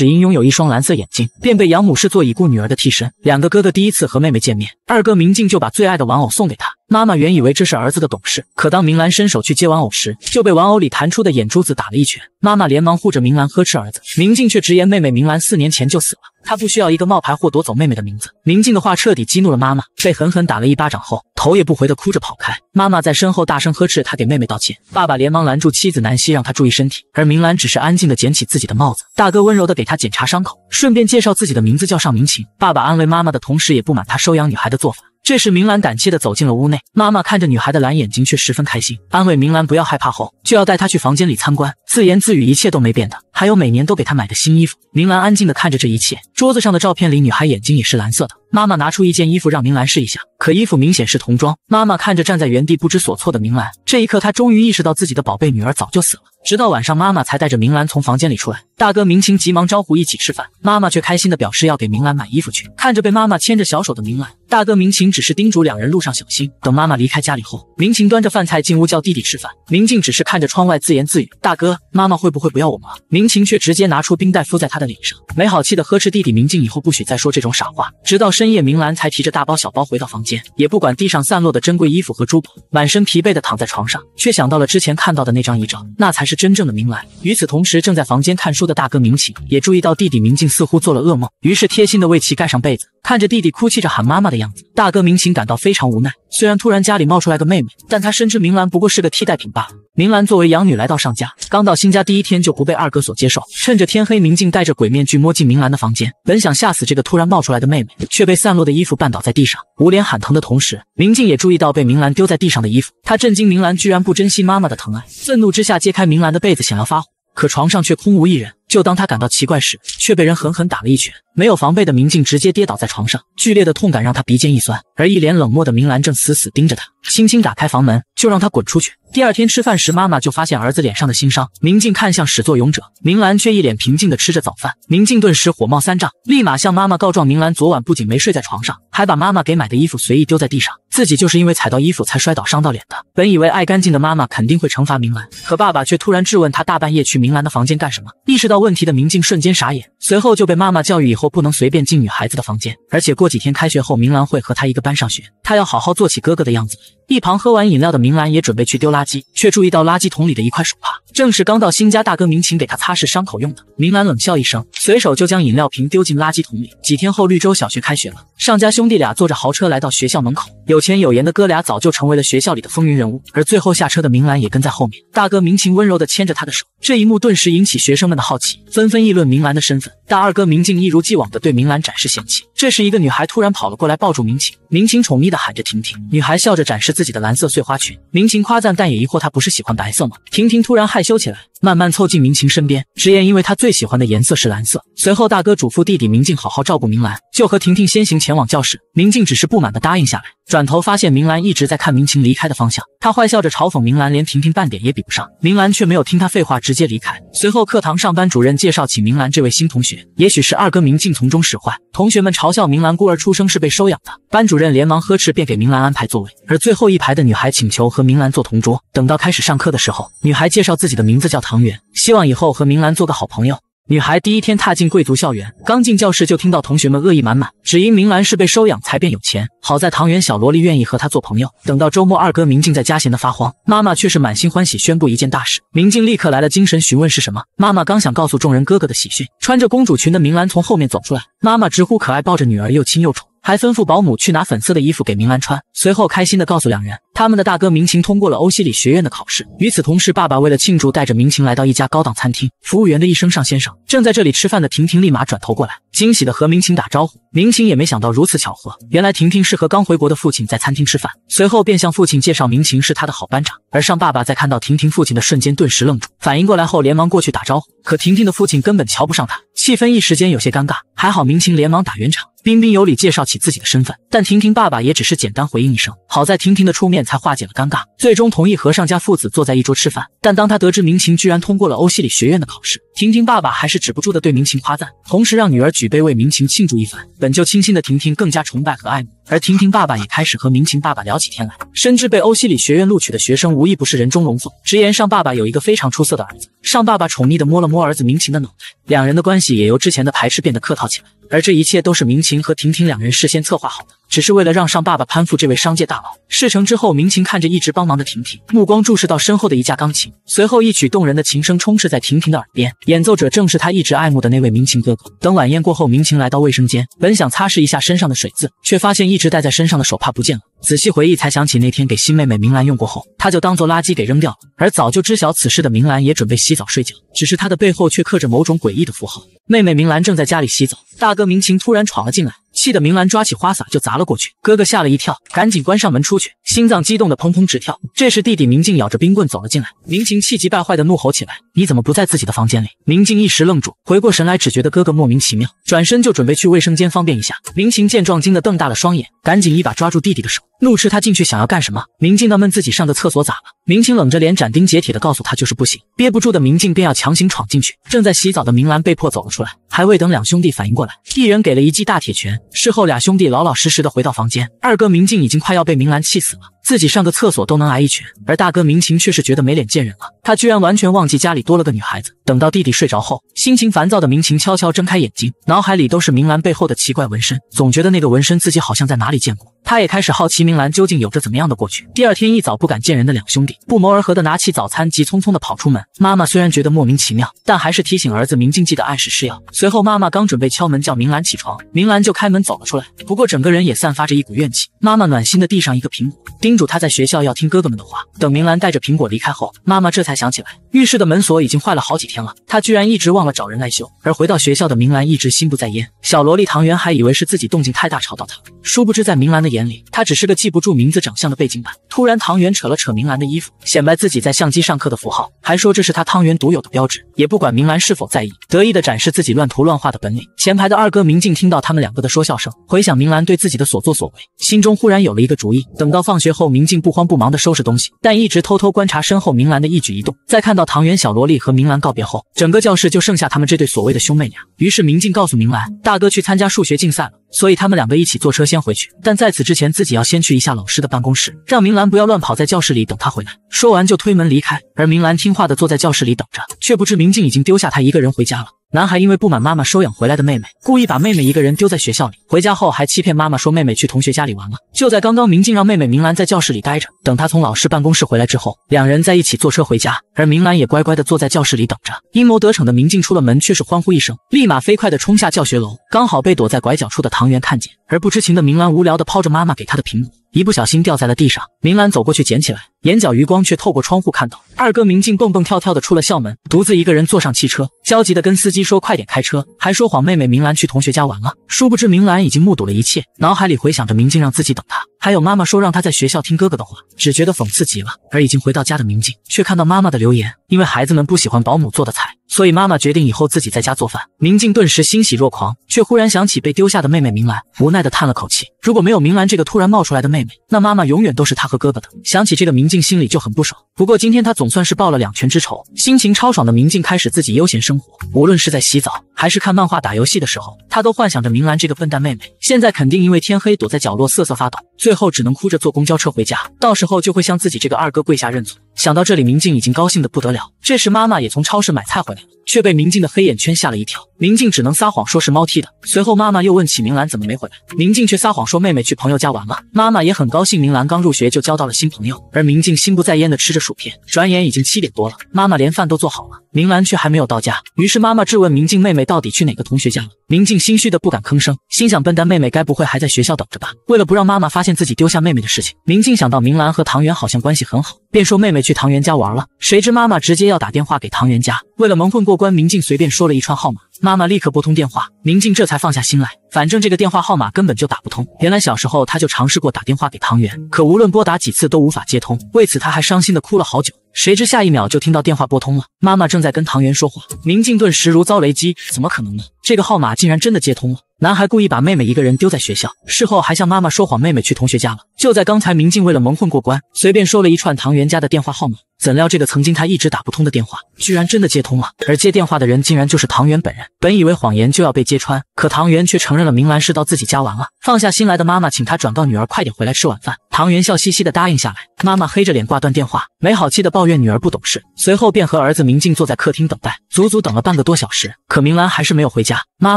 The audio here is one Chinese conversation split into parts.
只因拥有一双蓝色眼睛，便被养母视作已故女儿的替身。两个哥哥第一次和妹妹见面，二哥明镜就把最爱的玩偶送给她。妈妈原以为这是儿子的懂事，可当明兰伸手去接玩偶时，就被玩偶里弹出的眼珠子打了一拳。妈妈连忙护着明兰，呵斥儿子。明静却直言：“妹妹明兰四年前就死了，她不需要一个冒牌货夺走妹妹的名字。”明静的话彻底激怒了妈妈，被狠狠打了一巴掌后，头也不回的哭着跑开。妈妈在身后大声呵斥他给妹妹道歉。爸爸连忙拦住妻子南希，让她注意身体。而明兰只是安静的捡起自己的帽子。大哥温柔的给她检查伤口，顺便介绍自己的名字叫尚明晴。爸爸安慰妈妈的同时，也不满他收养女孩的做法。这时，明兰胆怯地走进了屋内。妈妈看着女孩的蓝眼睛，却十分开心，安慰明兰不要害怕后，就要带她去房间里参观。自言自语：“一切都没变的，还有每年都给她买的新衣服。”明兰安静地看着这一切。桌子上的照片里，女孩眼睛也是蓝色的。妈妈拿出一件衣服让明兰试一下，可衣服明显是童装。妈妈看着站在原地不知所措的明兰，这一刻她终于意识到自己的宝贝女儿早就死了。直到晚上，妈妈才带着明兰从房间里出来。大哥明晴急忙招呼一起吃饭，妈妈却开心的表示要给明兰买衣服去。看着被妈妈牵着小手的明兰，大哥明晴只是叮嘱两人路上小心。等妈妈离开家里后，明晴端着饭菜进屋叫弟弟吃饭。明静只是看着窗外自言自语：“大哥，妈妈会不会不要我们了？”明晴却直接拿出冰袋敷在他的脸上，没好气的呵斥弟弟明静：“以后不许再说这种傻话。”直到是。深夜，明兰才提着大包小包回到房间，也不管地上散落的珍贵衣服和珠宝，满身疲惫的躺在床上，却想到了之前看到的那张遗照，那才是真正的明兰。与此同时，正在房间看书的大哥明晴也注意到弟弟明静似乎做了噩梦，于是贴心的为其盖上被子，看着弟弟哭泣着喊妈妈的样子，大哥明晴感到非常无奈。虽然突然家里冒出来个妹妹，但他深知明兰不过是个替代品罢了。明兰作为养女来到上家，刚到新家第一天就不被二哥所接受。趁着天黑，明镜戴着鬼面具摸进明兰的房间，本想吓死这个突然冒出来的妹妹，却被散落的衣服绊倒在地上，捂脸喊疼的同时，明镜也注意到被明兰丢在地上的衣服。他震惊明兰居然不珍惜妈妈的疼爱，愤怒之下揭开明兰的被子想要发火，可床上却空无一人。就当他感到奇怪时，却被人狠狠打了一拳，没有防备的明镜直接跌倒在床上，剧烈的痛感让他鼻尖一酸。而一脸冷漠的明兰正死死盯着他，轻轻打开房门，就让他滚出去。第二天吃饭时，妈妈就发现儿子脸上的心伤。明镜看向始作俑者明兰，却一脸平静的吃着早饭。明镜顿时火冒三丈，立马向妈妈告状。明兰昨晚不仅没睡在床上，还把妈妈给买的衣服随意丢在地上，自己就是因为踩到衣服才摔倒伤到脸的。本以为爱干净的妈妈肯定会惩罚明兰，可爸爸却突然质问她大半夜去明兰的房间干什么。意识到问题的明静瞬间傻眼。随后就被妈妈教育，以后不能随便进女孩子的房间，而且过几天开学后，明兰会和她一个班上学，她要好好做起哥哥的样子。一旁喝完饮料的明兰也准备去丢垃圾，却注意到垃圾桶里的一块手帕，正是刚到新家大哥明琴给她擦拭伤口用的。明兰冷笑一声，随手就将饮料瓶丢进垃圾桶里。几天后，绿洲小学开学了，上家兄弟俩坐着豪车来到学校门口，有钱有颜的哥俩早就成为了学校里的风云人物。而最后下车的明兰也跟在后面，大哥明琴温柔地牵着他的手，这一幕顿时引起学生们的好奇，纷纷议论明兰的身份。但二哥明镜一如既往地对明兰展示嫌弃。这时，一个女孩突然跑了过来，抱住明晴。明晴宠溺地喊着“婷婷”。女孩笑着展示自己的蓝色碎花裙。明晴夸赞，但也疑惑她不是喜欢白色吗？婷婷突然害羞起来，慢慢凑近明晴身边，直言因为她最喜欢的颜色是蓝色。随后，大哥嘱咐弟弟明静好好照顾明兰，就和婷婷先行前往教室。明静只是不满地答应下来，转头发现明兰一直在看明晴离开的方向。他坏笑着嘲讽明兰，连婷婷半点也比不上。明兰却没有听他废话，直接离开。随后，课堂上班主任介绍起明兰这位新同学。也许是二哥明静从中使坏，同学们嘲。嘲笑明兰孤儿出生是被收养的，班主任连忙呵斥，便给明兰安排座位。而最后一排的女孩请求和明兰做同桌。等到开始上课的时候，女孩介绍自己的名字叫唐元，希望以后和明兰做个好朋友。女孩第一天踏进贵族校园，刚进教室就听到同学们恶意满满，只因明兰是被收养才变有钱。好在唐媛小萝莉愿意和她做朋友。等到周末，二哥明静在家闲得发慌，妈妈却是满心欢喜宣布一件大事。明静立刻来了精神，询问是什么。妈妈刚想告诉众人哥哥的喜讯，穿着公主裙的明兰从后面走出来，妈妈直呼可爱，抱着女儿又亲又宠，还吩咐保姆去拿粉色的衣服给明兰穿。随后开心地告诉两人。他们的大哥明晴通过了欧西里学院的考试。与此同时，爸爸为了庆祝，带着明晴来到一家高档餐厅。服务员的一声“尚先生”正在这里吃饭的婷婷立马转头过来，惊喜地和明晴打招呼。明晴也没想到如此巧合，原来婷婷是和刚回国的父亲在餐厅吃饭。随后便向父亲介绍明晴是他的好班长。而尚爸爸在看到婷婷父亲的瞬间顿时愣住，反应过来后连忙过去打招呼。可婷婷的父亲根本瞧不上他，气氛一时间有些尴尬。还好明晴连忙打圆场，彬彬有礼介绍起自己的身份。但婷婷爸爸也只是简单回应一声。好在婷婷的出面。才化解了尴尬，最终同意和尚家父子坐在一桌吃饭。但当他得知明琴居然通过了欧西里学院的考试，婷婷爸爸还是止不住的对明琴夸赞，同时让女儿举杯为明琴庆祝一番。本就清新的婷婷更加崇拜和爱慕，而婷婷爸爸也开始和明琴爸爸聊起天来。深知被欧西里学院录取的学生无一不是人中龙凤，直言上爸爸有一个非常出色的儿子。上爸爸宠溺的摸了摸儿子明琴的脑袋，两人的关系也由之前的排斥变得客套起来。而这一切都是明琴和婷婷两人事先策划好的。只是为了让上爸爸攀附这位商界大佬，事成之后，明晴看着一直帮忙的婷婷，目光注视到身后的一架钢琴，随后一曲动人的琴声充斥在婷婷的耳边，演奏者正是她一直爱慕的那位明晴哥哥。等晚宴过后，明晴来到卫生间，本想擦拭一下身上的水渍，却发现一直戴在身上的手帕不见了。仔细回忆才想起那天给新妹妹明兰用过后，她就当做垃圾给扔掉了。而早就知晓此事的明兰也准备洗澡睡觉，只是她的背后却刻着某种诡异的符号。妹妹明兰正在家里洗澡，大哥明晴突然闯了进来。气得明兰抓起花洒就砸了过去，哥哥吓了一跳，赶紧关上门出去，心脏激动的砰砰直跳。这时弟弟明静咬着冰棍走了进来，明晴气急败坏的怒吼起来：“你怎么不在自己的房间里？”明静一时愣住，回过神来只觉得哥哥莫名其妙，转身就准备去卫生间方便一下。明晴见状惊得瞪大了双眼，赶紧一把抓住弟弟的手。怒斥他进去想要干什么？明镜那闷自己上个厕所咋了？明清冷着脸斩钉截铁的告诉他就是不行，憋不住的明镜便要强行闯进去。正在洗澡的明兰被迫走了出来，还未等两兄弟反应过来，一人给了一记大铁拳。事后俩兄弟老老实实的回到房间，二哥明镜已经快要被明兰气死了。自己上个厕所都能挨一拳，而大哥明晴却是觉得没脸见人了。他居然完全忘记家里多了个女孩子。等到弟弟睡着后，心情烦躁的明晴悄悄睁开眼睛，脑海里都是明兰背后的奇怪纹身，总觉得那个纹身自己好像在哪里见过。他也开始好奇明兰究竟有着怎么样的过去。第二天一早不敢见人的两兄弟不谋而合的拿起早餐，急匆匆的跑出门。妈妈虽然觉得莫名其妙，但还是提醒儿子明静记得按时吃药。随后妈妈刚准备敲门叫明兰起床，明兰就开门走了出来，不过整个人也散发着一股怨气。妈妈暖心的递上一个苹果，叮。他在学校要听哥哥们的话。等明兰带着苹果离开后，妈妈这才想起来，浴室的门锁已经坏了好几天了，她居然一直忘了找人来修。而回到学校的明兰一直心不在焉。小萝莉唐元还以为是自己动静太大吵到她，殊不知在明兰的眼里，她只是个记不住名字、长相的背景板。突然，唐元扯了扯明兰的衣服，显摆自己在相机上刻的符号，还说这是他汤圆独有的标志，也不管明兰是否在意，得意的展示自己乱涂乱画的本领。前排的二哥明静听到他们两个的说笑声，回想明兰对自己的所作所为，心中忽然有了一个主意。等到放学后。后明镜不慌不忙的收拾东西，但一直偷偷观察身后明兰的一举一动。在看到唐元小萝莉和明兰告别后，整个教室就剩下他们这对所谓的兄妹俩。于是明镜告诉明兰，大哥去参加数学竞赛了，所以他们两个一起坐车先回去。但在此之前，自己要先去一下老师的办公室，让明兰不要乱跑，在教室里等他回来。说完就推门离开，而明兰听话的坐在教室里等着，却不知明镜已经丢下他一个人回家了。男孩因为不满妈妈收养回来的妹妹，故意把妹妹一个人丢在学校里。回家后还欺骗妈妈说妹妹去同学家里玩了。就在刚刚，明静让妹妹明兰在教室里待着，等她从老师办公室回来之后，两人在一起坐车回家。而明兰也乖乖的坐在教室里等着。阴谋得逞的明静出了门，却是欢呼一声，立马飞快的冲下教学楼，刚好被躲在拐角处的唐元看见。而不知情的明兰无聊的抛着妈妈给她的苹果。一不小心掉在了地上，明兰走过去捡起来，眼角余光却透过窗户看到二哥明镜蹦蹦跳跳地出了校门，独自一个人坐上汽车，焦急地跟司机说：“快点开车！”还说谎：“妹妹明兰去同学家玩了。”殊不知明兰已经目睹了一切，脑海里回想着明镜让自己等他。还有妈妈说让他在学校听哥哥的话，只觉得讽刺极了。而已经回到家的明静却看到妈妈的留言，因为孩子们不喜欢保姆做的菜，所以妈妈决定以后自己在家做饭。明静顿时欣喜若狂，却忽然想起被丢下的妹妹明兰，无奈地叹了口气。如果没有明兰这个突然冒出来的妹妹，那妈妈永远都是他和哥哥的。想起这个，明静心里就很不爽。不过今天他总算是报了两全之仇，心情超爽的明静开始自己悠闲生活。无论是在洗澡，还是看漫画、打游戏的时候，他都幻想着明兰这个笨蛋妹妹，现在肯定因为天黑躲在角落瑟瑟发抖。最最后只能哭着坐公交车回家，到时候就会向自己这个二哥跪下认错。想到这里，明静已经高兴的不得了。这时，妈妈也从超市买菜回来了，却被明静的黑眼圈吓了一跳。明静只能撒谎说是猫踢的。随后，妈妈又问起明兰怎么没回来，明静却撒谎说妹妹去朋友家玩了。妈妈也很高兴，明兰刚入学就交到了新朋友。而明静心不在焉的吃着薯片，转眼已经七点多了，妈妈连饭都做好了，明兰却还没有到家。于是妈妈质问明静，妹妹到底去哪个同学家了？明静心虚的不敢吭声，心想笨蛋妹妹该不会还在学校等着吧？为了不让妈妈发现自己丢下妹妹的事情，明静想到明兰和唐元好像关系很好。便说妹妹去唐元家玩了，谁知妈妈直接要打电话给唐元家。为了蒙混过关，明静随便说了一串号码，妈妈立刻拨通电话，明静这才放下心来。反正这个电话号码根本就打不通。原来小时候他就尝试过打电话给唐元，可无论拨打几次都无法接通，为此他还伤心的哭了好久。谁知下一秒就听到电话拨通了，妈妈正在跟唐元说话，明静顿时如遭雷击，怎么可能呢？这个号码竟然真的接通了！男孩故意把妹妹一个人丢在学校，事后还向妈妈说谎，妹妹去同学家了。就在刚才，明静为了蒙混过关，随便说了一串唐元家的电话号码。怎料这个曾经他一直打不通的电话，居然真的接通了，而接电话的人竟然就是唐媛本人。本以为谎言就要被揭穿，可唐媛却承认了明兰是到自己家玩了。放下心来的妈妈，请他转告女儿，快点回来吃晚饭。唐媛笑嘻嘻的答应下来，妈妈黑着脸挂断电话，没好气的抱怨女儿不懂事，随后便和儿子明静坐在客厅等待，足足等了半个多小时，可明兰还是没有回家，妈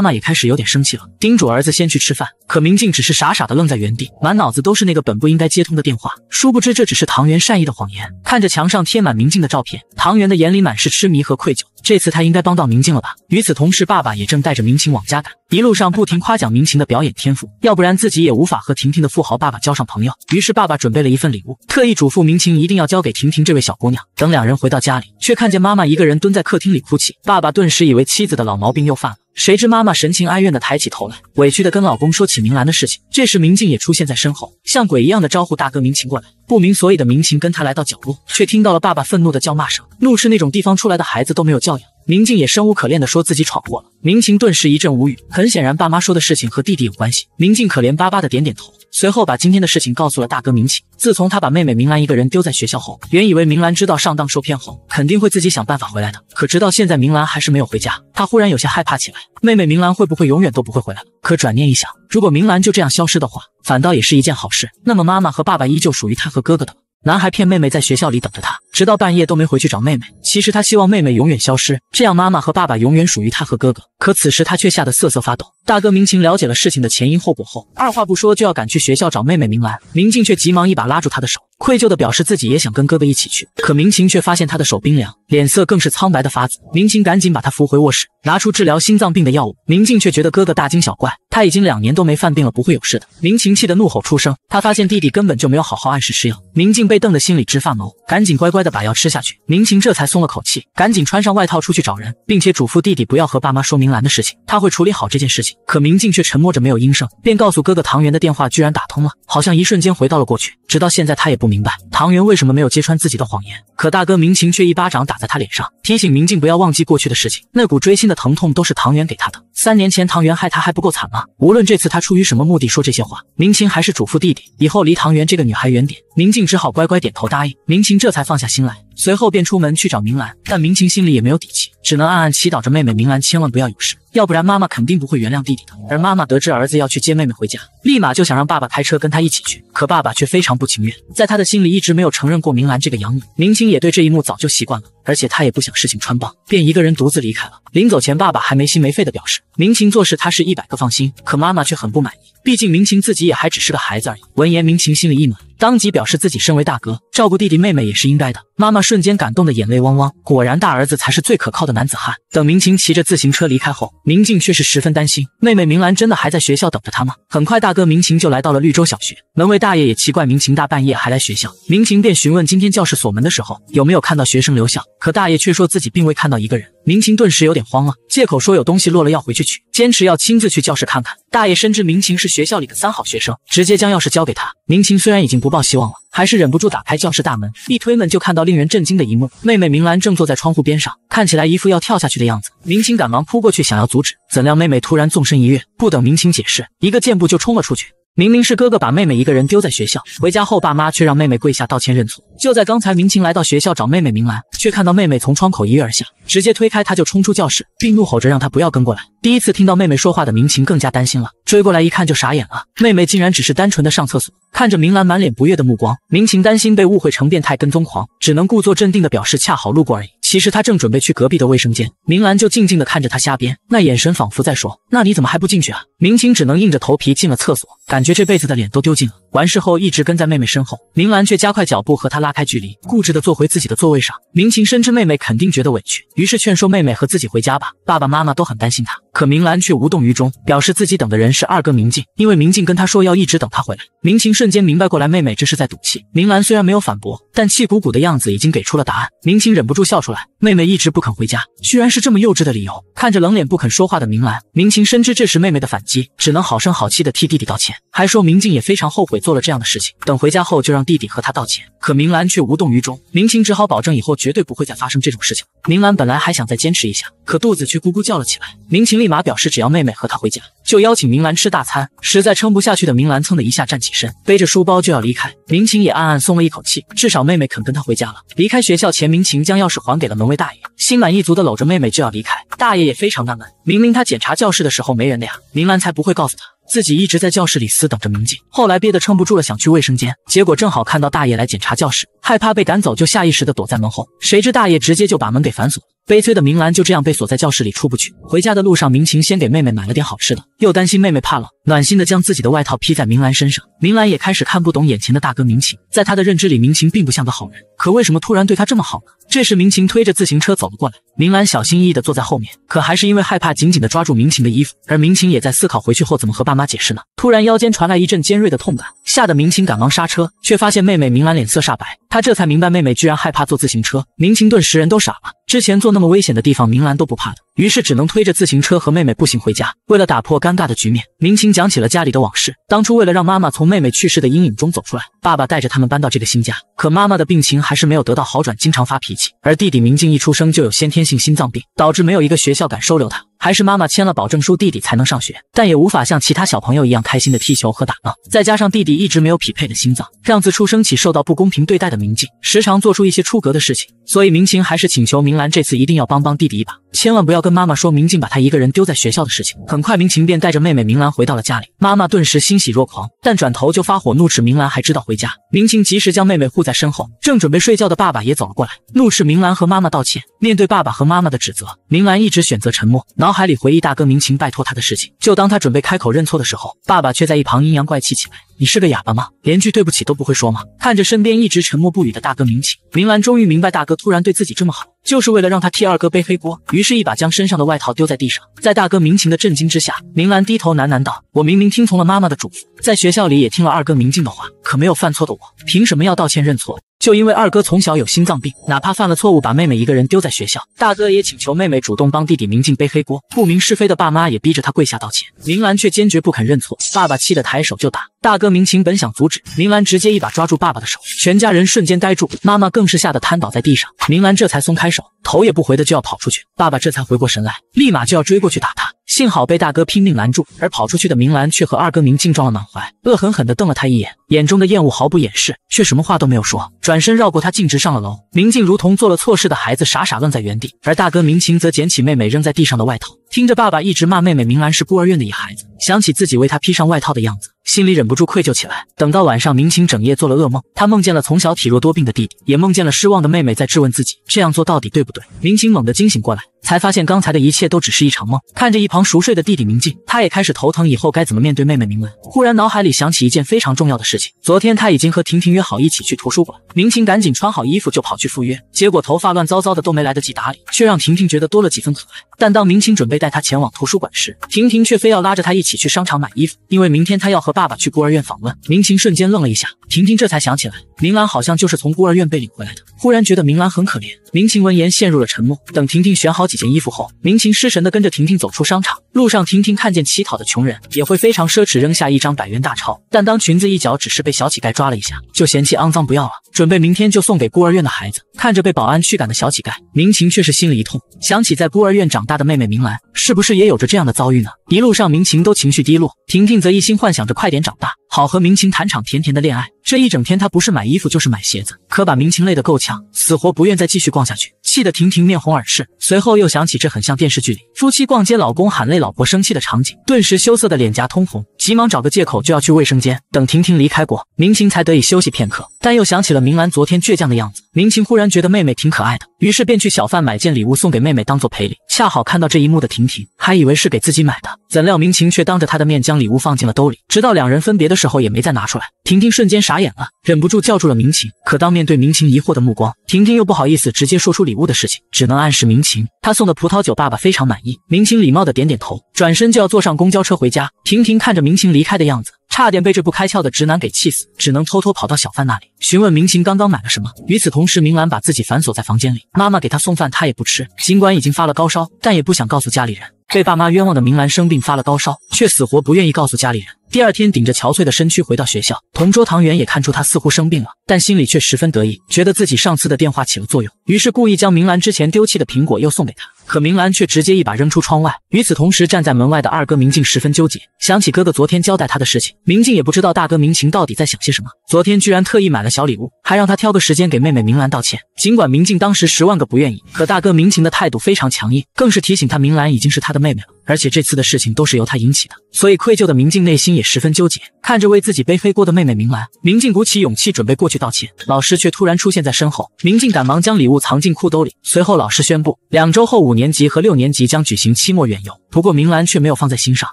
妈也开始有点生气了，叮嘱儿子先去吃饭。可明镜只是傻傻的愣在原地，满脑子都是那个本不应该接通的电话。殊不知这只是唐元善意的谎言。看着墙上贴满明镜的照片，唐元的眼里满是痴迷和愧疚。这次他应该帮到明镜了吧？与此同时，爸爸也正带着明晴往家赶，一路上不停夸奖明晴的表演天赋，要不然自己也无法和婷婷的富豪爸爸交上朋友。于是爸爸准备了一份礼物，特意嘱咐明晴一定要交给婷婷这位小姑娘。等两人回到家里，却看见妈妈一个人蹲在客厅里哭泣，爸爸顿时以为妻子的老毛病又犯了。谁知妈妈神情哀怨的抬起头来，委屈的跟老公说起明兰的事情。这时明静也出现在身后，像鬼一样的招呼大哥明琴过来。不明所以的明琴跟他来到角落，却听到了爸爸愤怒的叫骂声，怒斥那种地方出来的孩子都没有教养。明静也生无可恋地说自己闯祸了，明晴顿时一阵无语。很显然，爸妈说的事情和弟弟有关系。明静可怜巴巴地点点头，随后把今天的事情告诉了大哥明晴。自从他把妹妹明兰一个人丢在学校后，原以为明兰知道上当受骗后，肯定会自己想办法回来的。可直到现在，明兰还是没有回家。他忽然有些害怕起来，妹妹明兰会不会永远都不会回来了？可转念一想，如果明兰就这样消失的话，反倒也是一件好事。那么妈妈和爸爸依旧属于他和哥哥的。男孩骗妹妹在学校里等着他，直到半夜都没回去找妹妹。其实他希望妹妹永远消失，这样妈妈和爸爸永远属于他和哥哥。可此时他却吓得瑟瑟发抖。大哥明晴了解了事情的前因后果后，二话不说就要赶去学校找妹妹明兰。明静却急忙一把拉住他的手，愧疚的表示自己也想跟哥哥一起去。可明晴却发现他的手冰凉，脸色更是苍白的发紫。明晴赶紧把他扶回卧室，拿出治疗心脏病的药物。明静却觉得哥哥大惊小怪，他已经两年都没犯病了，不会有事的。明晴气得怒吼出声，他发现弟弟根本就没有好好按时吃药。明静被瞪得心里直发毛，赶紧乖乖的把药吃下去。明晴这才松了口气，赶紧穿上外套出去找人，并且嘱咐弟弟不要和爸妈说明兰的事情，他会处理好这件事情。可明镜却沉默着，没有应声，便告诉哥哥唐元的电话居然打通了，好像一瞬间回到了过去。直到现在，他也不明白唐元为什么没有揭穿自己的谎言。可大哥明晴却一巴掌打在他脸上，提醒明镜不要忘记过去的事情，那股锥心的疼痛都是唐元给他的。三年前唐元害他还不够惨吗？无论这次他出于什么目的说这些话，明晴还是嘱咐弟弟以后离唐元这个女孩远点。明静只好乖乖点头答应。明晴这才放下心来，随后便出门去找明兰。但明晴心里也没有底气，只能暗暗祈祷着妹妹明兰千万不要有事，要不然妈妈肯定不会原谅弟弟的。而妈妈得知儿子要去接妹妹回家，立马就想让爸爸开车跟她一起去。可爸爸却非常不情愿，在他的心里一直没有承认过明兰这个养女。明晴也对这一幕早就习惯了，而且他也不想事情穿帮，便一个人独自离开了。临走前，爸爸还没心没肺的表示。明晴做事，他是一百个放心，可妈妈却很不满意。毕竟明晴自己也还只是个孩子而已。闻言，明晴心里一暖。当即表示自己身为大哥，照顾弟弟妹妹也是应该的。妈妈瞬间感动的眼泪汪汪，果然大儿子才是最可靠的男子汉。等明晴骑着自行车离开后，明静却是十分担心，妹妹明兰真的还在学校等着他吗？很快，大哥明晴就来到了绿洲小学，门卫大爷也奇怪明晴大半夜还来学校。明晴便询问今天教室锁门的时候有没有看到学生留校，可大爷却说自己并未看到一个人。明晴顿时有点慌了，借口说有东西落了要回去取，坚持要亲自去教室看看。大爷深知明晴是学校里的三好学生，直接将钥匙交给他。明晴虽然已经不抱希望了，还是忍不住打开教室大门。一推门就看到令人震惊的一幕：妹妹明兰正坐在窗户边上，看起来一副要跳下去的样子。明晴赶忙扑过去想要阻止，怎料妹妹突然纵身一跃，不等明晴解释，一个箭步就冲了出去。明明是哥哥把妹妹一个人丢在学校，回家后爸妈却让妹妹跪下道歉认错。就在刚才，明晴来到学校找妹妹明兰，却看到妹妹从窗口一跃而下，直接推开她就冲出教室，并怒吼着让她不要跟过来。第一次听到妹妹说话的明晴更加担心了，追过来一看就傻眼了，妹妹竟然只是单纯的上厕所。看着明兰满脸不悦的目光，明晴担心被误会成变态跟踪狂，只能故作镇定的表示恰好路过而已。其实他正准备去隔壁的卫生间，明兰就静静地看着他瞎编，那眼神仿佛在说：“那你怎么还不进去啊？”明清只能硬着头皮进了厕所，感觉这辈子的脸都丢尽了。完事后一直跟在妹妹身后，明兰却加快脚步和她拉开距离，固执地坐回自己的座位上。明晴深知妹妹肯定觉得委屈，于是劝说妹妹和自己回家吧，爸爸妈妈都很担心她。可明兰却无动于衷，表示自己等的人是二哥明静，因为明静跟他说要一直等他回来。明晴瞬间明白过来，妹妹这是在赌气。明兰虽然没有反驳，但气鼓鼓的样子已经给出了答案。明晴忍不住笑出来，妹妹一直不肯回家，居然是这么幼稚的理由。看着冷脸不肯说话的明兰，明晴深知这是妹妹的反击，只能好声好气地替弟弟道歉，还说明静也非常后悔。做了这样的事情，等回家后就让弟弟和他道歉。可明兰却无动于衷，明晴只好保证以后绝对不会再发生这种事情。明兰本来还想再坚持一下，可肚子却咕咕叫了起来。明晴立马表示，只要妹妹和她回家，就邀请明兰吃大餐。实在撑不下去的明兰蹭的一下站起身，背着书包就要离开。明晴也暗暗松了一口气，至少妹妹肯跟他回家了。离开学校前，明晴将钥匙还给了门卫大爷，心满意足的搂着妹妹就要离开。大爷也非常纳闷，明明他检查教室的时候没人的呀，明兰才不会告诉他。自己一直在教室里死等着明镜，后来憋得撑不住了，想去卫生间，结果正好看到大爷来检查教室，害怕被赶走，就下意识的躲在门后，谁知大爷直接就把门给反锁。悲催的明兰就这样被锁在教室里出不去。回家的路上，明晴先给妹妹买了点好吃的，又担心妹妹怕冷，暖心的将自己的外套披在明兰身上。明兰也开始看不懂眼前的大哥明晴，在他的认知里，明晴并不像个好人，可为什么突然对他这么好呢？这时，明晴推着自行车走了过来，明兰小心翼翼的坐在后面，可还是因为害怕，紧紧的抓住明晴的衣服。而明晴也在思考回去后怎么和爸妈解释呢？突然腰间传来一阵尖锐的痛感，吓得明晴赶忙刹车，却发现妹妹明兰脸色煞白，他这才明白妹妹居然害怕坐自行车。明晴顿时人都傻了。之前坐那么危险的地方，明兰都不怕的，于是只能推着自行车和妹妹步行回家。为了打破尴尬的局面，明琴讲起了家里的往事。当初为了让妈妈从妹妹去世的阴影中走出来，爸爸带着他们搬到这个新家。可妈妈的病情还是没有得到好转，经常发脾气。而弟弟明静一出生就有先天性心脏病，导致没有一个学校敢收留他。还是妈妈签了保证书，弟弟才能上学，但也无法像其他小朋友一样开心的踢球和打闹。再加上弟弟一直没有匹配的心脏，让自出生起受到不公平对待的明镜时常做出一些出格的事情。所以明晴还是请求明兰这次一定要帮帮弟弟一把，千万不要跟妈妈说明镜把他一个人丢在学校的事情。很快，明晴便带着妹妹明兰回到了家里，妈妈顿时欣喜若狂，但转头就发火，怒斥明兰还知道回家。明晴及时将妹妹护在身后，正准备睡觉的爸爸也走了过来，怒斥明兰和妈妈道歉。面对爸爸和妈妈的指责，明兰一直选择沉默，脑海里回忆大哥明情拜托他的事情。就当他准备开口认错的时候，爸爸却在一旁阴阳怪气起来：“你是个哑巴吗？连句对不起都不会说吗？”看着身边一直沉默不语的大哥明情，明兰终于明白，大哥突然对自己这么好，就是为了让他替二哥背黑锅。于是，一把将身上的外套丢在地上。在大哥明情的震惊之下，明兰低头喃喃道：“我明明听从了妈妈的嘱咐，在学校里也听了二哥明静的话，可没有犯错的我，凭什么要道歉认错？”就因为二哥从小有心脏病，哪怕犯了错误，把妹妹一个人丢在学校，大哥也请求妹妹主动帮弟弟明镜背黑锅。不明是非的爸妈也逼着他跪下道歉，明兰却坚决不肯认错。爸爸气得抬手就打，大哥明情本想阻止，明兰直接一把抓住爸爸的手，全家人瞬间呆住，妈妈更是吓得瘫倒在地上，明兰这才松开手。头也不回的就要跑出去，爸爸这才回过神来，立马就要追过去打他，幸好被大哥拼命拦住。而跑出去的明兰却和二哥明镜撞了满怀，恶狠狠地瞪了他一眼，眼中的厌恶毫不掩饰，却什么话都没有说，转身绕过他，径直上了楼。明镜如同做了错事的孩子，傻傻愣在原地，而大哥明晴则捡起妹妹扔在地上的外套。听着爸爸一直骂妹妹明兰是孤儿院的野孩子，想起自己为她披上外套的样子，心里忍不住愧疚起来。等到晚上，明晴整夜做了噩梦，她梦见了从小体弱多病的弟弟，也梦见了失望的妹妹在质问自己这样做到底对不对。明晴猛地惊醒过来。才发现刚才的一切都只是一场梦。看着一旁熟睡的弟弟明静，他也开始头疼，以后该怎么面对妹妹明文？忽然脑海里想起一件非常重要的事情，昨天他已经和婷婷约好一起去图书馆。明晴赶紧穿好衣服就跑去赴约，结果头发乱糟糟的都没来得及打理，却让婷婷觉得多了几分可爱。但当明晴准备带她前往图书馆时，婷婷却非要拉着他一起去商场买衣服，因为明天她要和爸爸去孤儿院访问。明晴瞬间愣了一下，婷婷这才想起来，明兰好像就是从孤儿院被领回来的，忽然觉得明兰很可怜。明晴闻言陷入了沉默。等婷婷选好几。几件衣服后，明晴失神的跟着婷婷走出商场。路上，婷婷看见乞讨的穷人，也会非常奢侈，扔下一张百元大钞。但当裙子一角只是被小乞丐抓了一下，就嫌弃肮脏不要了，准备明天就送给孤儿院的孩子。看着被保安驱赶的小乞丐，明晴却是心里一痛，想起在孤儿院长大的妹妹明兰，是不是也有着这样的遭遇呢？一路上，明晴都情绪低落，婷婷则一心幻想着快点长大。好和明晴谈场甜甜的恋爱，这一整天他不是买衣服就是买鞋子，可把明晴累得够呛，死活不愿再继续逛下去，气得婷婷面红耳赤。随后又想起这很像电视剧里夫妻逛街，老公喊累，老婆生气的场景，顿时羞涩的脸颊通红，急忙找个借口就要去卫生间。等婷婷离开过，明晴才得以休息片刻，但又想起了明兰昨天倔强的样子，明晴忽然觉得妹妹挺可爱的。于是便去小贩买件礼物送给妹妹当做赔礼，恰好看到这一幕的婷婷还以为是给自己买的，怎料明晴却当着她的面将礼物放进了兜里，直到两人分别的时候也没再拿出来。婷婷瞬间傻眼了，忍不住叫住了明晴，可当面对明晴疑惑的目光，婷婷又不好意思直接说出礼物的事情，只能暗示明晴她送的葡萄酒爸爸非常满意。明晴礼貌的点点头，转身就要坐上公交车回家。婷婷看着明晴离开的样子。差点被这不开窍的直男给气死，只能偷偷跑到小贩那里询问明琴刚刚买了什么。与此同时，明兰把自己反锁在房间里，妈妈给她送饭她也不吃。尽管已经发了高烧，但也不想告诉家里人。被爸妈冤枉的明兰生病发了高烧，却死活不愿意告诉家里人。第二天，顶着憔悴的身躯回到学校，同桌唐元也看出他似乎生病了，但心里却十分得意，觉得自己上次的电话起了作用，于是故意将明兰之前丢弃的苹果又送给他。可明兰却直接一把扔出窗外。与此同时，站在门外的二哥明镜十分纠结，想起哥哥昨天交代他的事情，明镜也不知道大哥明晴到底在想些什么。昨天居然特意买了小礼物，还让他挑个时间给妹妹明兰道歉。尽管明镜当时十万个不愿意，可大哥明晴的态度非常强硬，更是提醒他明兰已经是他的妹妹了。而且这次的事情都是由他引起的，所以愧疚的明静内心也十分纠结，看着为自己背黑锅的妹妹明兰，明静鼓起勇气准备过去道歉，老师却突然出现在身后，明静赶忙将礼物藏进裤兜里。随后老师宣布，两周后五年级和六年级将举行期末远游。不过明兰却没有放在心上，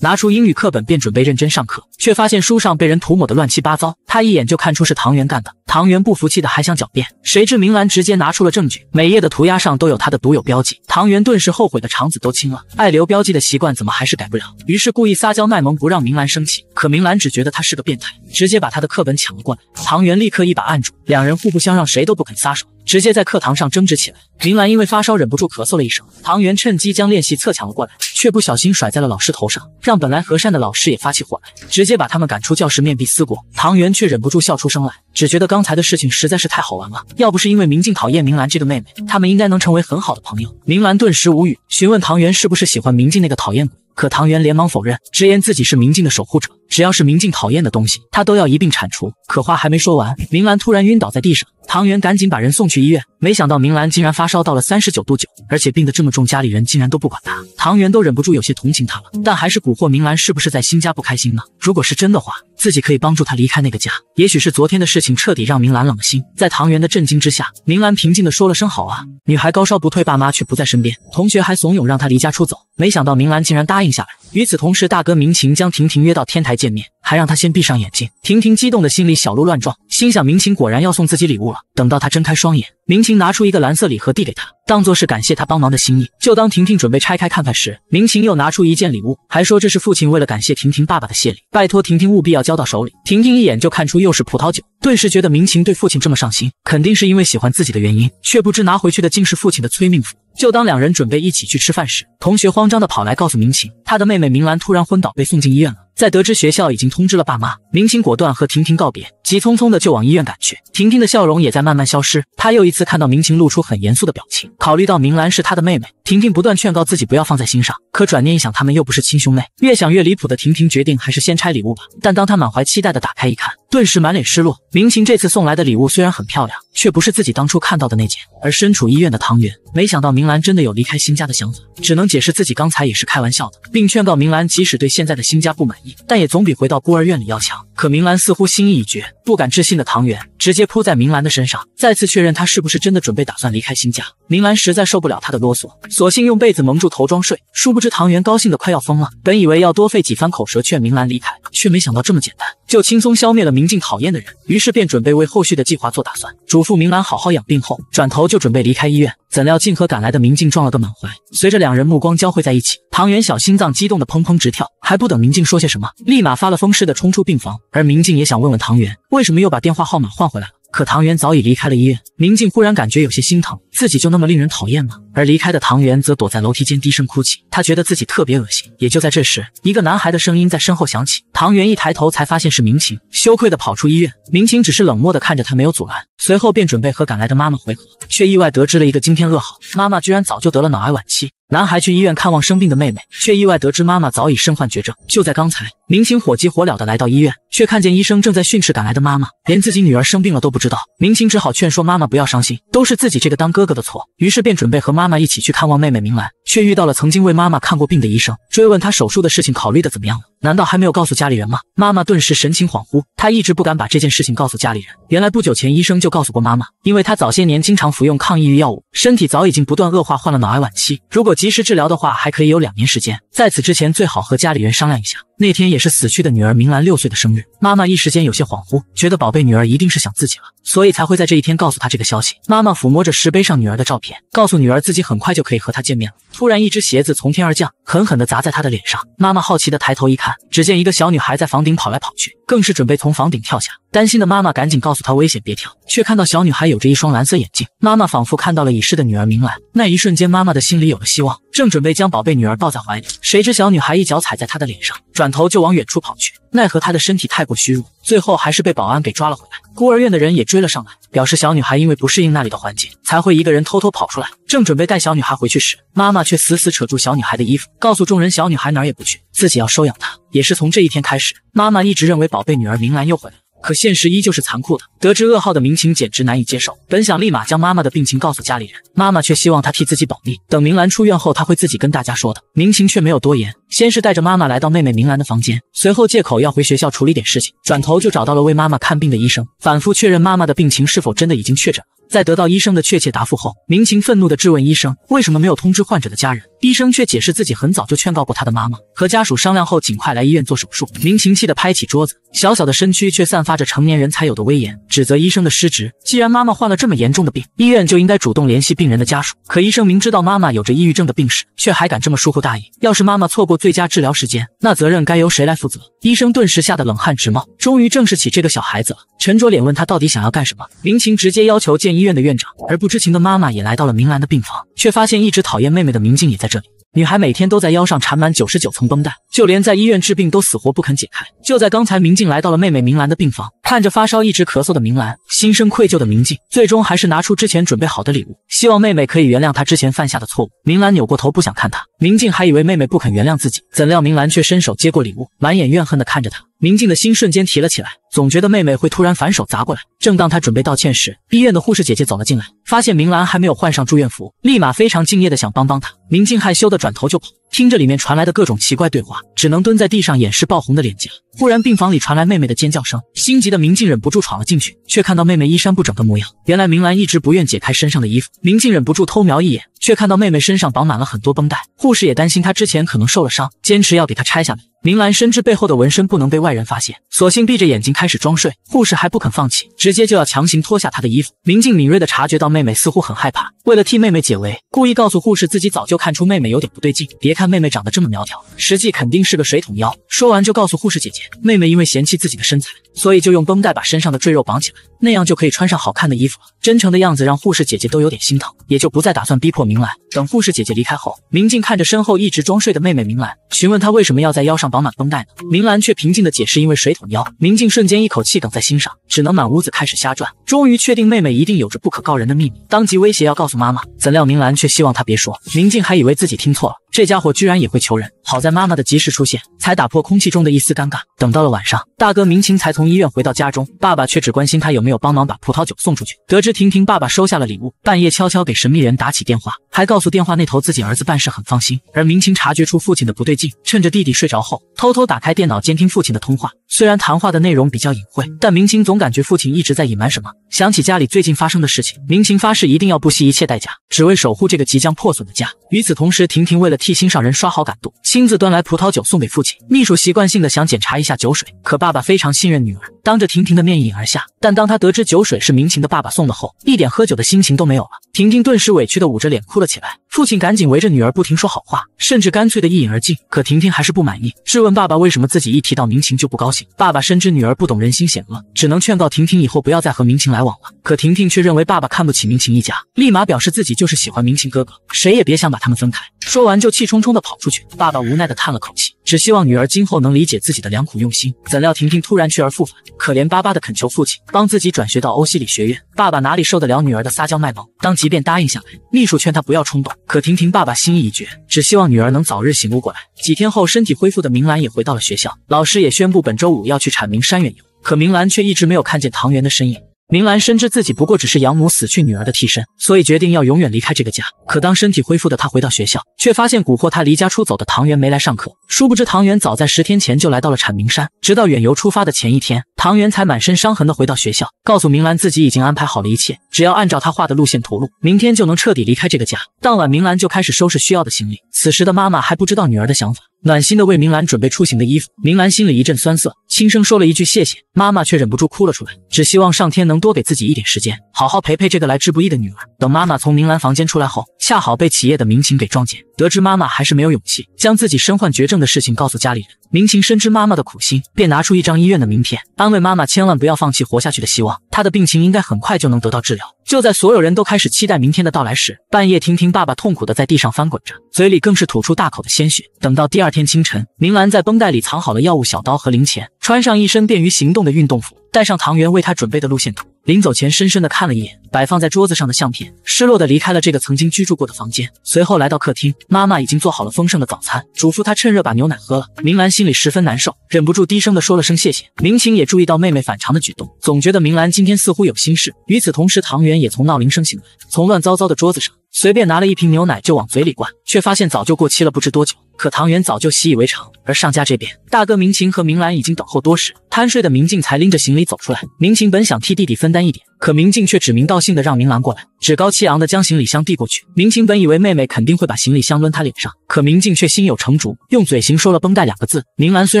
拿出英语课本便准备认真上课，却发现书上被人涂抹的乱七八糟，他一眼就看出是唐元干的。唐元不服气的还想狡辩，谁知明兰直接拿出了证据，每页的涂鸦上都有他的独有标记。唐元顿时后悔的肠子都青了，爱留标记的。习惯怎么还是改不了？于是故意撒娇卖萌，不让明兰生气。可明兰只觉得他是个变态，直接把他的课本抢了过来。唐元立刻一把按住，两人互不相让，谁都不肯撒手。直接在课堂上争执起来。明兰因为发烧忍不住咳嗽了一声，唐元趁机将练习册抢了过来，却不小心甩在了老师头上，让本来和善的老师也发起火来，直接把他们赶出教室，面壁思过。唐元却忍不住笑出声来，只觉得刚才的事情实在是太好玩了。要不是因为明镜讨厌明兰这个妹妹，他们应该能成为很好的朋友。明兰顿时无语，询问唐元是不是喜欢明镜那个讨厌鬼。可唐元连忙否认，直言自己是明镜的守护者，只要是明镜讨厌的东西，他都要一并铲除。可话还没说完，明兰突然晕倒在地上。唐元赶紧把人送去医院，没想到明兰竟然发烧到了三十九度九，而且病得这么重，家里人竟然都不管她，唐元都忍不住有些同情她了。但还是蛊惑明兰，是不是在新家不开心呢？如果是真的话，自己可以帮助她离开那个家。也许是昨天的事情彻底让明兰冷了心，在唐元的震惊之下，明兰平静地说了声好啊。女孩高烧不退，爸妈却不在身边，同学还怂恿让她离家出走，没想到明兰竟然答应下来。与此同时，大哥明晴将婷婷约到天台见面。还让他先闭上眼睛，婷婷激动的心里小鹿乱撞，心想明琴果然要送自己礼物了。等到她睁开双眼。明晴拿出一个蓝色礼盒递给他，当做是感谢他帮忙的心意。就当婷婷准备拆开看看时，明晴又拿出一件礼物，还说这是父亲为了感谢婷婷爸爸的谢礼，拜托婷婷务必要交到手里。婷婷一眼就看出又是葡萄酒，顿时觉得明晴对父亲这么上心，肯定是因为喜欢自己的原因，却不知拿回去的竟是父亲的催命符。就当两人准备一起去吃饭时，同学慌张的跑来告诉明晴，他的妹妹明兰突然昏倒，被送进医院了。在得知学校已经通知了爸妈，明晴果断和婷婷告别，急匆匆的就往医院赶去。婷婷的笑容也在慢慢消失，她又一次。次看到明琴露出很严肃的表情，考虑到明兰是她的妹妹，婷婷不断劝告自己不要放在心上。可转念一想，他们又不是亲兄妹，越想越离谱的婷婷决定还是先拆礼物吧。但当她满怀期待地打开一看，顿时满脸失落。明琴这次送来的礼物虽然很漂亮，却不是自己当初看到的那件。而身处医院的唐元，没想到明兰真的有离开新家的想法，只能解释自己刚才也是开玩笑的，并劝告明兰，即使对现在的新家不满意，但也总比回到孤儿院里要强。可明兰似乎心意已决，不敢置信的唐元直接扑在明兰的身上，再次确认她是不是。是真的准备打算离开新家，明兰实在受不了他的啰嗦，索性用被子蒙住头装睡。殊不知唐元高兴的快要疯了，本以为要多费几番口舌劝明兰离开，却没想到这么简单，就轻松消灭了明静讨厌的人。于是便准备为后续的计划做打算，嘱咐明兰好好养病后，转头就准备离开医院。怎料竟和赶来的明静撞了个满怀，随着两人目光交汇在一起，唐元小心脏激动的砰砰直跳，还不等明静说些什么，立马发了疯似的冲出病房。而明静也想问问唐元，为什么又把电话号码换回来了。可唐元早已离开了医院，明静忽然感觉有些心疼，自己就那么令人讨厌吗？而离开的唐元则躲在楼梯间低声哭泣，他觉得自己特别恶心。也就在这时，一个男孩的声音在身后响起，唐元一抬头才发现是明晴，羞愧的跑出医院。明晴只是冷漠的看着他，没有阻拦，随后便准备和赶来的妈妈回合，却意外得知了一个惊天噩耗，妈妈居然早就得了脑癌晚期。男孩去医院看望生病的妹妹，却意外得知妈妈早已身患绝症。就在刚才，明星火急火燎的来到医院，却看见医生正在训斥赶来的妈妈，连自己女儿生病了都不知道。明星只好劝说妈妈不要伤心，都是自己这个当哥哥的错。于是便准备和妈妈一起去看望妹妹明兰，却遇到了曾经为妈妈看过病的医生，追问他手术的事情考虑的怎么样了。难道还没有告诉家里人吗？妈妈顿时神情恍惚，她一直不敢把这件事情告诉家里人。原来不久前医生就告诉过妈妈，因为她早些年经常服用抗抑郁药物，身体早已经不断恶化，患了脑癌晚期。如果及时治疗的话，还可以有两年时间，在此之前最好和家里人商量一下。那天也是死去的女儿明兰六岁的生日，妈妈一时间有些恍惚，觉得宝贝女儿一定是想自己了，所以才会在这一天告诉她这个消息。妈妈抚摸着石碑上女儿的照片，告诉女儿自己很快就可以和她见面了。突然，一只鞋子从天而降，狠狠地砸在她的脸上。妈妈好奇地抬头一看，只见一个小女孩在房顶跑来跑去，更是准备从房顶跳下。担心的妈妈赶紧告诉她危险，别跳。却看到小女孩有着一双蓝色眼睛。妈妈仿佛看到了已逝的女儿明兰。那一瞬间，妈妈的心里有了希望。正准备将宝贝女儿抱在怀里，谁知小女孩一脚踩在他的脸上，转头就往远处跑去。奈何她的身体太过虚弱，最后还是被保安给抓了回来。孤儿院的人也追了上来，表示小女孩因为不适应那里的环境，才会一个人偷偷跑出来。正准备带小女孩回去时，妈妈却死死扯住小女孩的衣服，告诉众人小女孩哪儿也不去，自己要收养她。也是从这一天开始，妈妈一直认为宝贝女儿明兰又回来。了。可现实依旧是残酷的。得知噩耗的明晴简直难以接受，本想立马将妈妈的病情告诉家里人，妈妈却希望她替自己保密，等明兰出院后，她会自己跟大家说的。明晴却没有多言，先是带着妈妈来到妹妹明兰的房间，随后借口要回学校处理点事情，转头就找到了为妈妈看病的医生，反复确认妈妈的病情是否真的已经确诊。在得到医生的确切答复后，明晴愤怒地质问医生：“为什么没有通知患者的家人？”医生却解释自己很早就劝告过他的妈妈，和家属商量后尽快来医院做手术。明晴气得拍起桌子，小小的身躯却散发着成年人才有的威严，指责医生的失职。既然妈妈患了这么严重的病，医院就应该主动联系病人的家属。可医生明知道妈妈有着抑郁症的病史，却还敢这么疏忽大意。要是妈妈错过最佳治疗时间，那责任该由谁来负责？医生顿时吓得冷汗直冒，终于正视起这个小孩子了，沉着脸问他到底想要干什么。明晴直接要求见。医院的院长，而不知情的妈妈也来到了明兰的病房，却发现一直讨厌妹妹的明静也在这里。女孩每天都在腰上缠满九十九层绷带，就连在医院治病都死活不肯解开。就在刚才，明静来到了妹妹明兰的病房，看着发烧一直咳嗽的明兰，心生愧疚的明静最终还是拿出之前准备好的礼物，希望妹妹可以原谅她之前犯下的错误。明兰扭过头，不想看她。明静还以为妹妹不肯原谅自己，怎料明兰却伸手接过礼物，满眼怨恨地看着她。明静的心瞬间提了起来，总觉得妹妹会突然反手砸过来。正当她准备道歉时，医院的护士姐姐走了进来，发现明兰还没有换上住院服，立马非常敬业的想帮帮她。明静害羞的转头就跑，听着里面传来的各种奇怪对话，只能蹲在地上掩饰爆红的脸颊。忽然，病房里传来妹妹的尖叫声，心急的明静忍不住闯了进去，却看到妹妹衣衫不整的模样。原来明兰一直不愿解开身上的衣服。明静忍不住偷瞄一眼，却看到妹妹身上绑满了很多绷带。护士也担心她之前可能受了伤，坚持要给她拆下来。明兰深知背后的纹身不能被外人发现，索性闭着眼睛开始装睡。护士还不肯放弃，直接就要强行脱下她的衣服。明静敏锐地察觉到妹妹似乎很害怕，为了替妹妹解围，故意告诉护士自己早就看出妹妹有点不对劲。别看妹妹长得这么苗条，实际肯定是个水桶腰。说完就告诉护士姐姐，妹妹因为嫌弃自己的身材。所以就用绷带把身上的赘肉绑起来，那样就可以穿上好看的衣服了。真诚的样子让护士姐姐都有点心疼，也就不再打算逼迫明兰。等护士姐姐离开后，明静看着身后一直装睡的妹妹明兰，询问她为什么要在腰上绑满绷带呢？明兰却平静的解释，因为水桶腰。明静瞬间一口气梗在心上，只能满屋子开始瞎转。终于确定妹妹一定有着不可告人的秘密，当即威胁要告诉妈妈。怎料明兰却希望她别说。明静还以为自己听错了，这家伙居然也会求人。好在妈妈的及时出现，才打破空气中的一丝尴尬。等到了晚上，大哥明晴才从医院回到家中，爸爸却只关心他有没有帮忙把葡萄酒送出去。得知婷婷爸爸收下了礼物，半夜悄悄给神秘人打起电话，还告诉电话那头自己儿子办事很放心。而明晴察觉出父亲的不对劲，趁着弟弟睡着后，偷偷打开电脑监听父亲的通话。虽然谈话的内容比较隐晦，但明晴总感觉父亲一直在隐瞒什么。想起家里最近发生的事情，明晴发誓一定要不惜一切代价，只为守护这个即将破损的家。与此同时，婷婷为了替心上人刷好感度，亲自端来葡萄酒送给父亲。秘书习惯性的想检查一下酒水，可爸爸非常信任女儿，当着婷婷的面一饮而下。但当他得知酒水是明晴的爸爸送的后，一点喝酒的心情都没有了。婷婷顿时委屈的捂着脸哭了起来，父亲赶紧围着女儿不停说好话，甚至干脆的一饮而尽。可婷婷还是不满意，质问爸爸为什么自己一提到明晴就不高兴。爸爸深知女儿不懂人心险恶，只能劝告婷婷以后不要再和明晴来往了。可婷婷却认为爸爸看不起明晴一家，立马表示自己就是喜欢明晴哥哥，谁也别想把他们分开。说完就气冲冲的跑出去，爸爸无奈的叹了口气。只希望女儿今后能理解自己的良苦用心，怎料婷婷突然去而复返，可怜巴巴的恳求父亲帮自己转学到欧西里学院。爸爸哪里受得了女儿的撒娇卖萌，当即便答应下来。秘书劝他不要冲动，可婷婷爸爸心意已决，只希望女儿能早日醒悟过来。几天后，身体恢复的明兰也回到了学校，老师也宣布本周五要去产明山远游，可明兰却一直没有看见唐元的身影。明兰深知自己不过只是养母死去女儿的替身，所以决定要永远离开这个家。可当身体恢复的她回到学校，却发现蛊惑她离家出走的唐元没来上课。殊不知，唐元早在十天前就来到了铲明山，直到远游出发的前一天，唐元才满身伤痕的回到学校，告诉明兰自己已经安排好了一切，只要按照他画的路线图路，明天就能彻底离开这个家。当晚，明兰就开始收拾需要的行李。此时的妈妈还不知道女儿的想法。暖心的为明兰准备出行的衣服，明兰心里一阵酸涩，轻声说了一句谢谢。妈妈却忍不住哭了出来，只希望上天能多给自己一点时间，好好陪陪这个来之不易的女儿。等妈妈从明兰房间出来后，恰好被企业的民警给撞见。得知妈妈还是没有勇气将自己身患绝症的事情告诉家里人，明晴深知妈妈的苦心，便拿出一张医院的名片，安慰妈妈千万不要放弃活下去的希望，她的病情应该很快就能得到治疗。就在所有人都开始期待明天的到来时，半夜婷婷爸爸痛苦的在地上翻滚着，嘴里更是吐出大口的鲜血。等到第二天清晨，明兰在绷带里藏好了药物、小刀和零钱，穿上一身便于行动的运动服，带上唐元为她准备的路线图。临走前，深深地看了一眼摆放在桌子上的相片，失落的离开了这个曾经居住过的房间。随后来到客厅，妈妈已经做好了丰盛的早餐，嘱咐她趁热把牛奶喝了。明兰心里十分难受，忍不住低声的说了声谢谢。明晴也注意到妹妹反常的举动，总觉得明兰今天似乎有心事。与此同时，唐元也从闹铃声醒来，从乱糟糟的桌子上。随便拿了一瓶牛奶就往嘴里灌，却发现早就过期了，不知多久。可唐元早就习以为常。而上家这边，大哥明琴和明兰已经等候多时。贪睡的明静才拎着行李走出来。明琴本想替弟弟分担一点，可明静却指名道姓的让明兰过来，趾高气昂的将行李箱递过去。明琴本以为妹妹肯定会把行李箱抡她脸上，可明静却心有成竹，用嘴型说了“绷带”两个字。明兰虽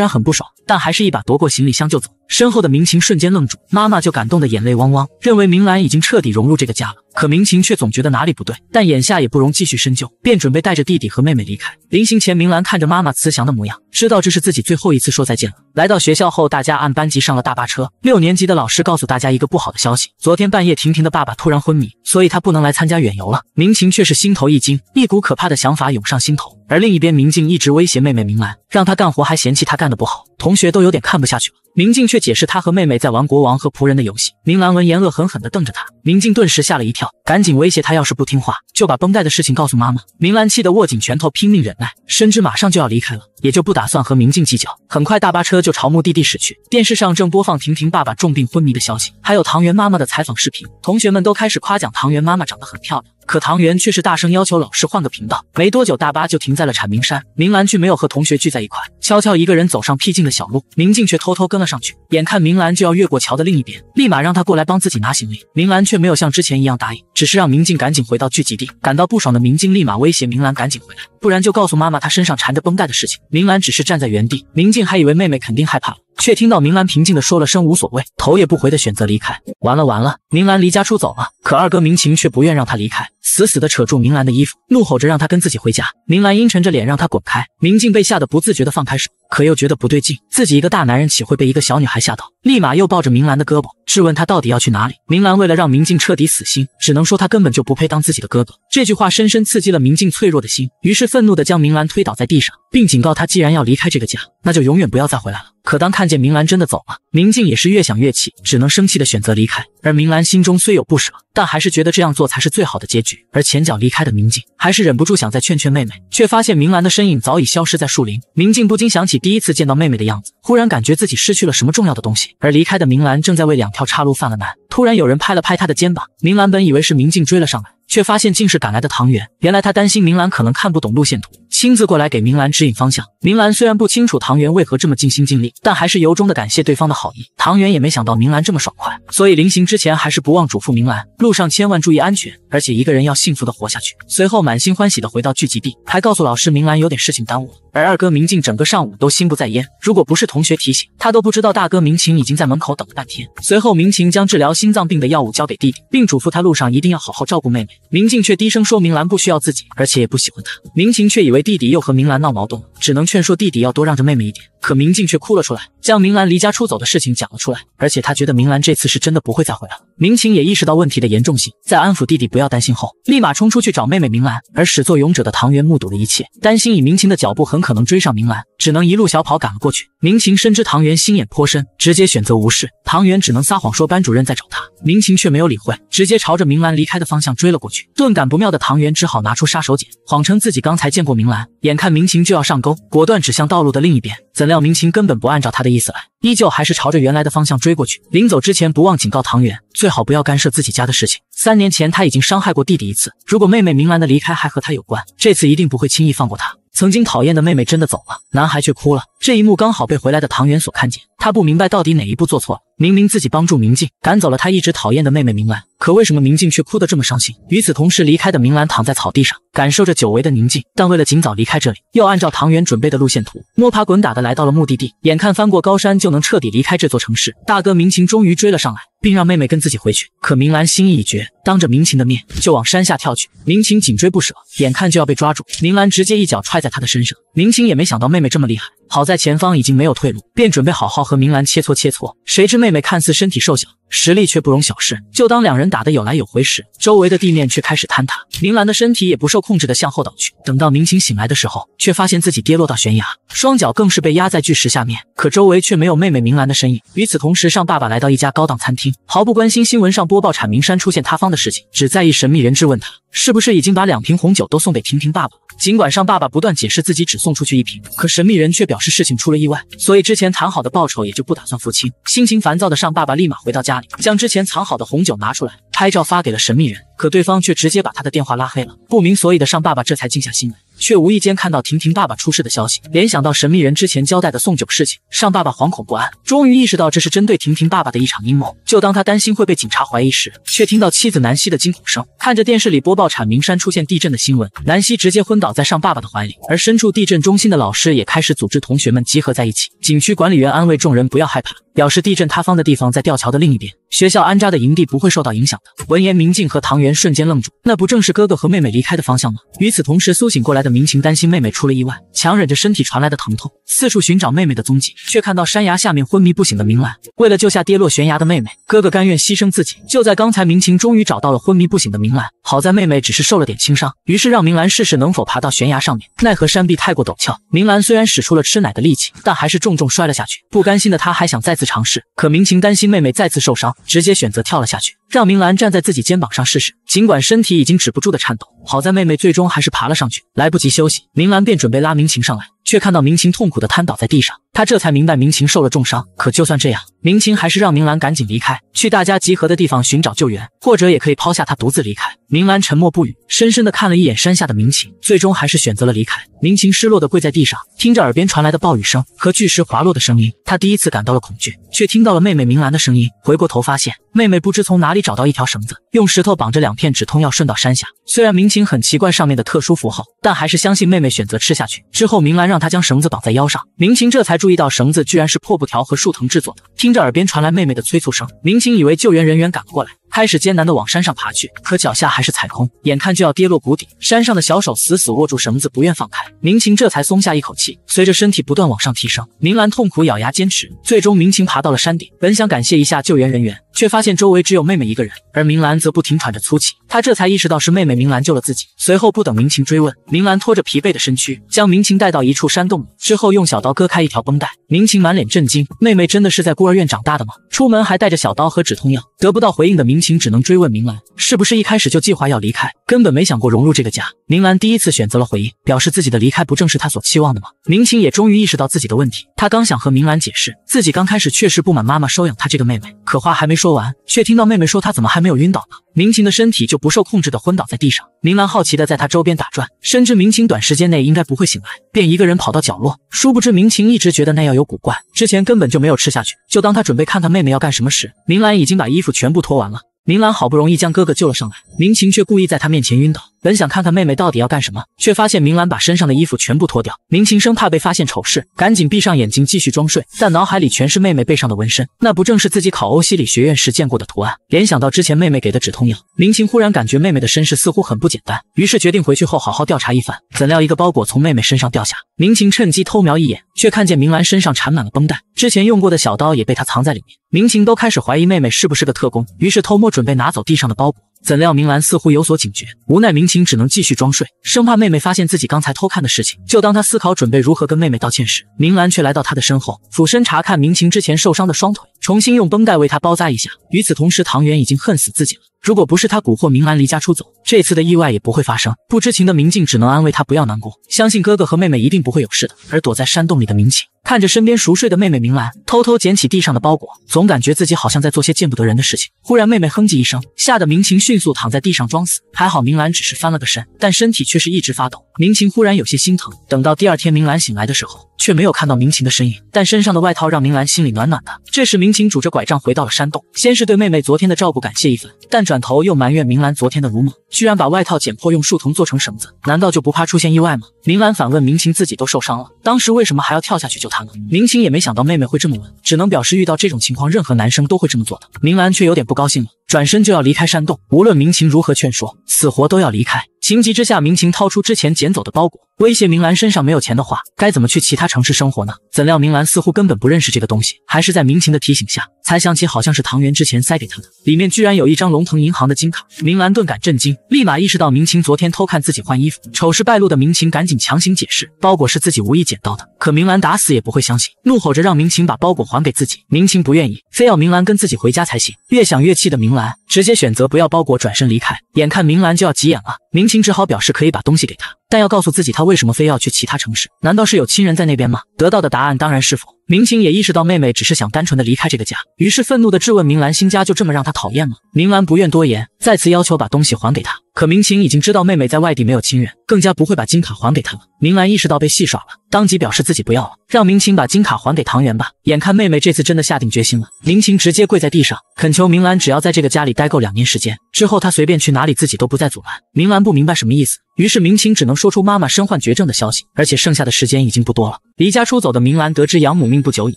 然很不爽，但还是一把夺过行李箱就走。身后的明琴瞬间愣住，妈妈就感动的眼泪汪汪，认为明兰已经彻底融入这个家了。可明琴却总觉得哪里不对，但眼下也不容继续深究，便准备带着弟弟和妹妹离开。临行前，明兰看着妈妈慈祥的模样，知道这是自己最后一次说再见了。来到学校后，大家按班级上了大巴车。六年级的老师告诉大家一个不好的消息：昨天半夜，婷婷的爸爸突然昏迷，所以他不能来参加远游了。明琴却是心头一惊，一股可怕的想法涌上心头。而另一边，明静一直威胁妹妹明兰，让她干活还嫌弃她干得不好，同学都有点看不下去了。明镜却解释，她和妹妹在玩国王和仆人的游戏。明兰闻言，恶狠狠地瞪着她，明镜顿时吓了一跳，赶紧威胁她，要是不听话，就把绷带的事情告诉妈妈。明兰气得握紧拳头，拼命忍耐，深知马上就要离开了。也就不打算和明镜计较。很快，大巴车就朝目的地驶去。电视上正播放婷婷爸爸重病昏迷的消息，还有唐元妈妈的采访视频。同学们都开始夸奖唐元妈妈长得很漂亮，可唐元却是大声要求老师换个频道。没多久，大巴就停在了铲明山。明兰却没有和同学聚在一块，悄悄一个人走上僻静的小路。明静却偷偷跟了上去。眼看明兰就要越过桥的另一边，立马让她过来帮自己拿行李。明兰却没有像之前一样答应，只是让明静赶紧回到聚集地。感到不爽的明静立马威胁明兰赶紧回来，不然就告诉妈妈她身上缠着绷带的事情。明兰只是站在原地，明静还以为妹妹肯定害怕了。却听到明兰平静的说了声无所谓，头也不回的选择离开。完了完了，明兰离家出走了。可二哥明晴却不愿让她离开，死死的扯住明兰的衣服，怒吼着让她跟自己回家。明兰阴沉着脸让她滚开。明镜被吓得不自觉的放开手，可又觉得不对劲，自己一个大男人岂会被一个小女孩吓到？立马又抱着明兰的胳膊质问她到底要去哪里。明兰为了让明静彻底死心，只能说她根本就不配当自己的哥哥。这句话深深刺激了明静脆弱的心，于是愤怒的将明兰推倒在地上，并警告她既然要离开这个家，那就永远不要再回来了。可当看见明兰真的走了，明静也是越想越气，只能生气的选择离开。而明兰心中虽有不舍，但还是觉得这样做才是最好的结局。而前脚离开的明静，还是忍不住想再劝劝妹妹，却发现明兰的身影早已消失在树林。明静不禁想起第一次见到妹妹的样子，忽然感觉自己失去了什么重要的东西。而离开的明兰正在为两条岔路犯了难，突然有人拍了拍她的肩膀。明兰本以为是明静追了上来。却发现竟是赶来的唐元。原来他担心明兰可能看不懂路线图，亲自过来给明兰指引方向。明兰虽然不清楚唐元为何这么尽心尽力，但还是由衷的感谢对方的好意。唐元也没想到明兰这么爽快，所以临行之前还是不忘嘱咐明兰，路上千万注意安全，而且一个人要幸福的活下去。随后满心欢喜的回到聚集地，还告诉老师明兰有点事情耽误。了。而二哥明静整个上午都心不在焉，如果不是同学提醒，他都不知道大哥明晴已经在门口等了半天。随后明晴将治疗心脏病的药物交给弟弟，并嘱咐他路上一定要好好照顾妹妹。明静却低声说明兰不需要自己，而且也不喜欢他。明晴却以为弟弟又和明兰闹矛盾，只能劝说弟弟要多让着妹妹一点。可明镜却哭了出来，将明兰离家出走的事情讲了出来，而且她觉得明兰这次是真的不会再回来了。明晴也意识到问题的严重性，在安抚弟弟不要担心后，立马冲出去找妹妹明兰。而始作俑者的唐元目睹了一切，担心以明晴的脚步很可能追上明兰，只能一路小跑赶了过去。明晴深知唐元心眼颇深，直接选择无视。唐元只能撒谎说班主任在找他，明晴却没有理会，直接朝着明兰离开的方向追了过去。顿感不妙的唐元只好拿出杀手锏，谎称自己刚才见过明兰，眼看明晴就要上钩，果断指向道路的另一边。怎料明琴根本不按照他的意思来，依旧还是朝着原来的方向追过去。临走之前，不忘警告唐元，最好不要干涉自己家的事情。三年前他已经伤害过弟弟一次，如果妹妹明兰的离开还和他有关，这次一定不会轻易放过他。曾经讨厌的妹妹真的走了，男孩却哭了。这一幕刚好被回来的唐元所看见，他不明白到底哪一步做错了。明明自己帮助明镜，赶走了她一直讨厌的妹妹明兰，可为什么明镜却哭得这么伤心？与此同时，离开的明兰躺在草地上，感受着久违的宁静，但为了尽早离开这里，又按照唐元准备的路线图摸爬滚打的来到了目的地。眼看翻过高山就能彻底离开这座城市，大哥明晴终于追了上来，并让妹妹跟自己回去。可明兰心意已决，当着明晴的面就往山下跳去。明晴紧追不舍，眼看就要被抓住，明兰直接一脚踹在他的身上。明晴也没想到妹妹这么厉害。好在前方已经没有退路，便准备好好和明兰切磋切磋。谁知妹妹看似身体瘦小，实力却不容小视。就当两人打得有来有回时，周围的地面却开始坍塌，明兰的身体也不受控制的向后倒去。等到明晴醒来的时候，却发现自己跌落到悬崖，双脚更是被压在巨石下面。可周围却没有妹妹明兰的身影。与此同时，尚爸爸来到一家高档餐厅，毫不关心新闻上播报产明山出现塌方的事情，只在意神秘人质问他是不是已经把两瓶红酒都送给婷婷爸爸。尽管尚爸爸不断解释自己只送出去一瓶，可神秘人却表。是事情出了意外，所以之前谈好的报酬也就不打算付清。心情烦躁的尚爸爸立马回到家里，将之前藏好的红酒拿出来拍照发给了神秘人，可对方却直接把他的电话拉黑了。不明所以的尚爸爸这才静下心来。却无意间看到婷婷爸爸出事的消息，联想到神秘人之前交代的送酒事情，尚爸爸惶恐不安，终于意识到这是针对婷婷爸爸的一场阴谋。就当他担心会被警察怀疑时，却听到妻子南希的惊恐声。看着电视里播报产明山出现地震的新闻，南希直接昏倒在尚爸爸的怀里。而身处地震中心的老师也开始组织同学们集合在一起。景区管理员安慰众人不要害怕，表示地震塌方的地方在吊桥的另一边，学校安扎的营地不会受到影响的。闻言，明静和唐元瞬间愣住，那不正是哥哥和妹妹离开的方向吗？与此同时，苏醒过来的。明晴担心妹妹出了意外，强忍着身体传来的疼痛，四处寻找妹妹的踪迹，却看到山崖下面昏迷不醒的明兰。为了救下跌落悬崖的妹妹，哥哥甘愿牺牲自己。就在刚才，明晴终于找到了昏迷不醒的明兰，好在妹妹只是受了点轻伤，于是让明兰试试能否爬到悬崖上面。奈何山壁太过陡峭，明兰虽然使出了吃奶的力气，但还是重重摔了下去。不甘心的她还想再次尝试，可明晴担心妹妹再次受伤，直接选择跳了下去。让明兰站在自己肩膀上试试，尽管身体已经止不住的颤抖，好在妹妹最终还是爬了上去。来不及休息，明兰便准备拉明晴上来。却看到明晴痛苦的瘫倒在地上，他这才明白明晴受了重伤。可就算这样，明晴还是让明兰赶紧离开，去大家集合的地方寻找救援，或者也可以抛下他独自离开。明兰沉默不语，深深的看了一眼山下的明晴，最终还是选择了离开。明晴失落的跪在地上，听着耳边传来的暴雨声和巨石滑落的声音，他第一次感到了恐惧，却听到了妹妹明兰的声音。回过头，发现妹妹不知从哪里找到一条绳子，用石头绑着两片止痛药，顺到山下。虽然明晴很奇怪上面的特殊符号，但还是相信妹妹选择吃下去。之后，明兰让他将绳子绑在腰上，明琴这才注意到绳子居然是破布条和树藤制作的。听着耳边传来妹妹的催促声，明琴以为救援人员赶了过来。开始艰难的往山上爬去，可脚下还是踩空，眼看就要跌落谷底。山上的小手死死握住绳子，不愿放开。明晴这才松下一口气。随着身体不断往上提升，明兰痛苦咬牙坚持。最终，明晴爬到了山顶。本想感谢一下救援人员，却发现周围只有妹妹一个人，而明兰则不停喘着粗气。她这才意识到是妹妹明兰救了自己。随后不等明晴追问，明兰拖着疲惫的身躯将明晴带到一处山洞里，之后用小刀割开一条绷带。明晴满脸震惊：妹妹真的是在孤儿院长大的吗？出门还带着小刀和止痛药。得不到回应的明晴。明晴只能追问明兰，是不是一开始就计划要离开，根本没想过融入这个家。明兰第一次选择了回应，表示自己的离开不正是她所期望的吗？明晴也终于意识到自己的问题，他刚想和明兰解释自己刚开始确实不满妈妈收养她这个妹妹，可话还没说完，却听到妹妹说她怎么还没有晕倒呢？明晴的身体就不受控制的昏倒在地上。明兰好奇的在她周边打转，深知明晴短时间内应该不会醒来，便一个人跑到角落。殊不知明晴一直觉得那药有古怪，之前根本就没有吃下去。就当他准备看看妹妹要干什么时，明兰已经把衣服全部脱完了。明兰好不容易将哥哥救了上来，明晴却故意在他面前晕倒。本想看看妹妹到底要干什么，却发现明兰把身上的衣服全部脱掉。明晴生怕被发现丑事，赶紧闭上眼睛继续装睡。但脑海里全是妹妹背上的纹身，那不正是自己考欧西里学院时见过的图案？联想到之前妹妹给的止痛药，明晴忽然感觉妹妹的身世似乎很不简单，于是决定回去后好好调查一番。怎料一个包裹从妹妹身上掉下，明晴趁机偷瞄一眼，却看见明兰身上缠满了绷带，之前用过的小刀也被她藏在里面。明晴都开始怀疑妹妹是不是个特工，于是偷摸准备拿走地上的包裹。怎料明兰似乎有所警觉，无奈明晴只能继续装睡，生怕妹妹发现自己刚才偷看的事情。就当他思考准备如何跟妹妹道歉时，明兰却来到他的身后，俯身查看明晴之前受伤的双腿，重新用绷带为他包扎一下。与此同时，唐元已经恨死自己了。如果不是他蛊惑明兰离家出走，这次的意外也不会发生。不知情的明静只能安慰他不要难过，相信哥哥和妹妹一定不会有事的。而躲在山洞里的明晴看着身边熟睡的妹妹明兰，偷偷捡起地上的包裹，总感觉自己好像在做些见不得人的事情。忽然，妹妹哼唧一声，吓得明晴。迅速躺在地上装死，还好明兰只是翻了个身，但身体却是一直发抖。明琴忽然有些心疼。等到第二天明兰醒来的时候，却没有看到明琴的身影，但身上的外套让明兰心里暖暖的。这时明琴拄着拐杖回到了山洞，先是对妹妹昨天的照顾感谢一番，但转头又埋怨明兰昨天的鲁莽，居然把外套剪破，用树藤做成绳子，难道就不怕出现意外吗？明兰反问明琴，自己都受伤了，当时为什么还要跳下去救她呢？明琴也没想到妹妹会这么问，只能表示遇到这种情况，任何男生都会这么做的。明兰却有点不高兴了。转身就要离开山洞，无论明琴如何劝说，死活都要离开。情急之下，明晴掏出之前捡走的包裹，威胁明兰：“身上没有钱的话，该怎么去其他城市生活呢？”怎料明兰似乎根本不认识这个东西，还是在明晴的提醒下，才想起好像是唐元之前塞给他的，里面居然有一张龙腾银行的金卡。明兰顿感震惊，立马意识到明晴昨天偷看自己换衣服，丑事败露的明晴赶紧强行解释，包裹是自己无意捡到的。可明兰打死也不会相信，怒吼着让明晴把包裹还给自己。明晴不愿意，非要明兰跟自己回家才行。越想越气的明兰直接选择不要包裹，转身离开。眼看明兰就要急眼了，明。明青只好表示可以把东西给他，但要告诉自己他为什么非要去其他城市？难道是有亲人在那边吗？得到的答案当然是否。明青也意识到妹妹只是想单纯的离开这个家，于是愤怒的质问明兰：新家就这么让她讨厌吗？明兰不愿多言，再次要求把东西还给他。可明琴已经知道妹妹在外地没有亲人，更加不会把金卡还给她了。明兰意识到被戏耍了，当即表示自己不要了，让明琴把金卡还给唐元吧。眼看妹妹这次真的下定决心了，明琴直接跪在地上恳求明兰，只要在这个家里待够两年时间之后，她随便去哪里自己都不再阻拦。明兰不明白什么意思，于是明琴只能说出妈妈身患绝症的消息，而且剩下的时间已经不多了。离家出走的明兰得知养母命不久矣，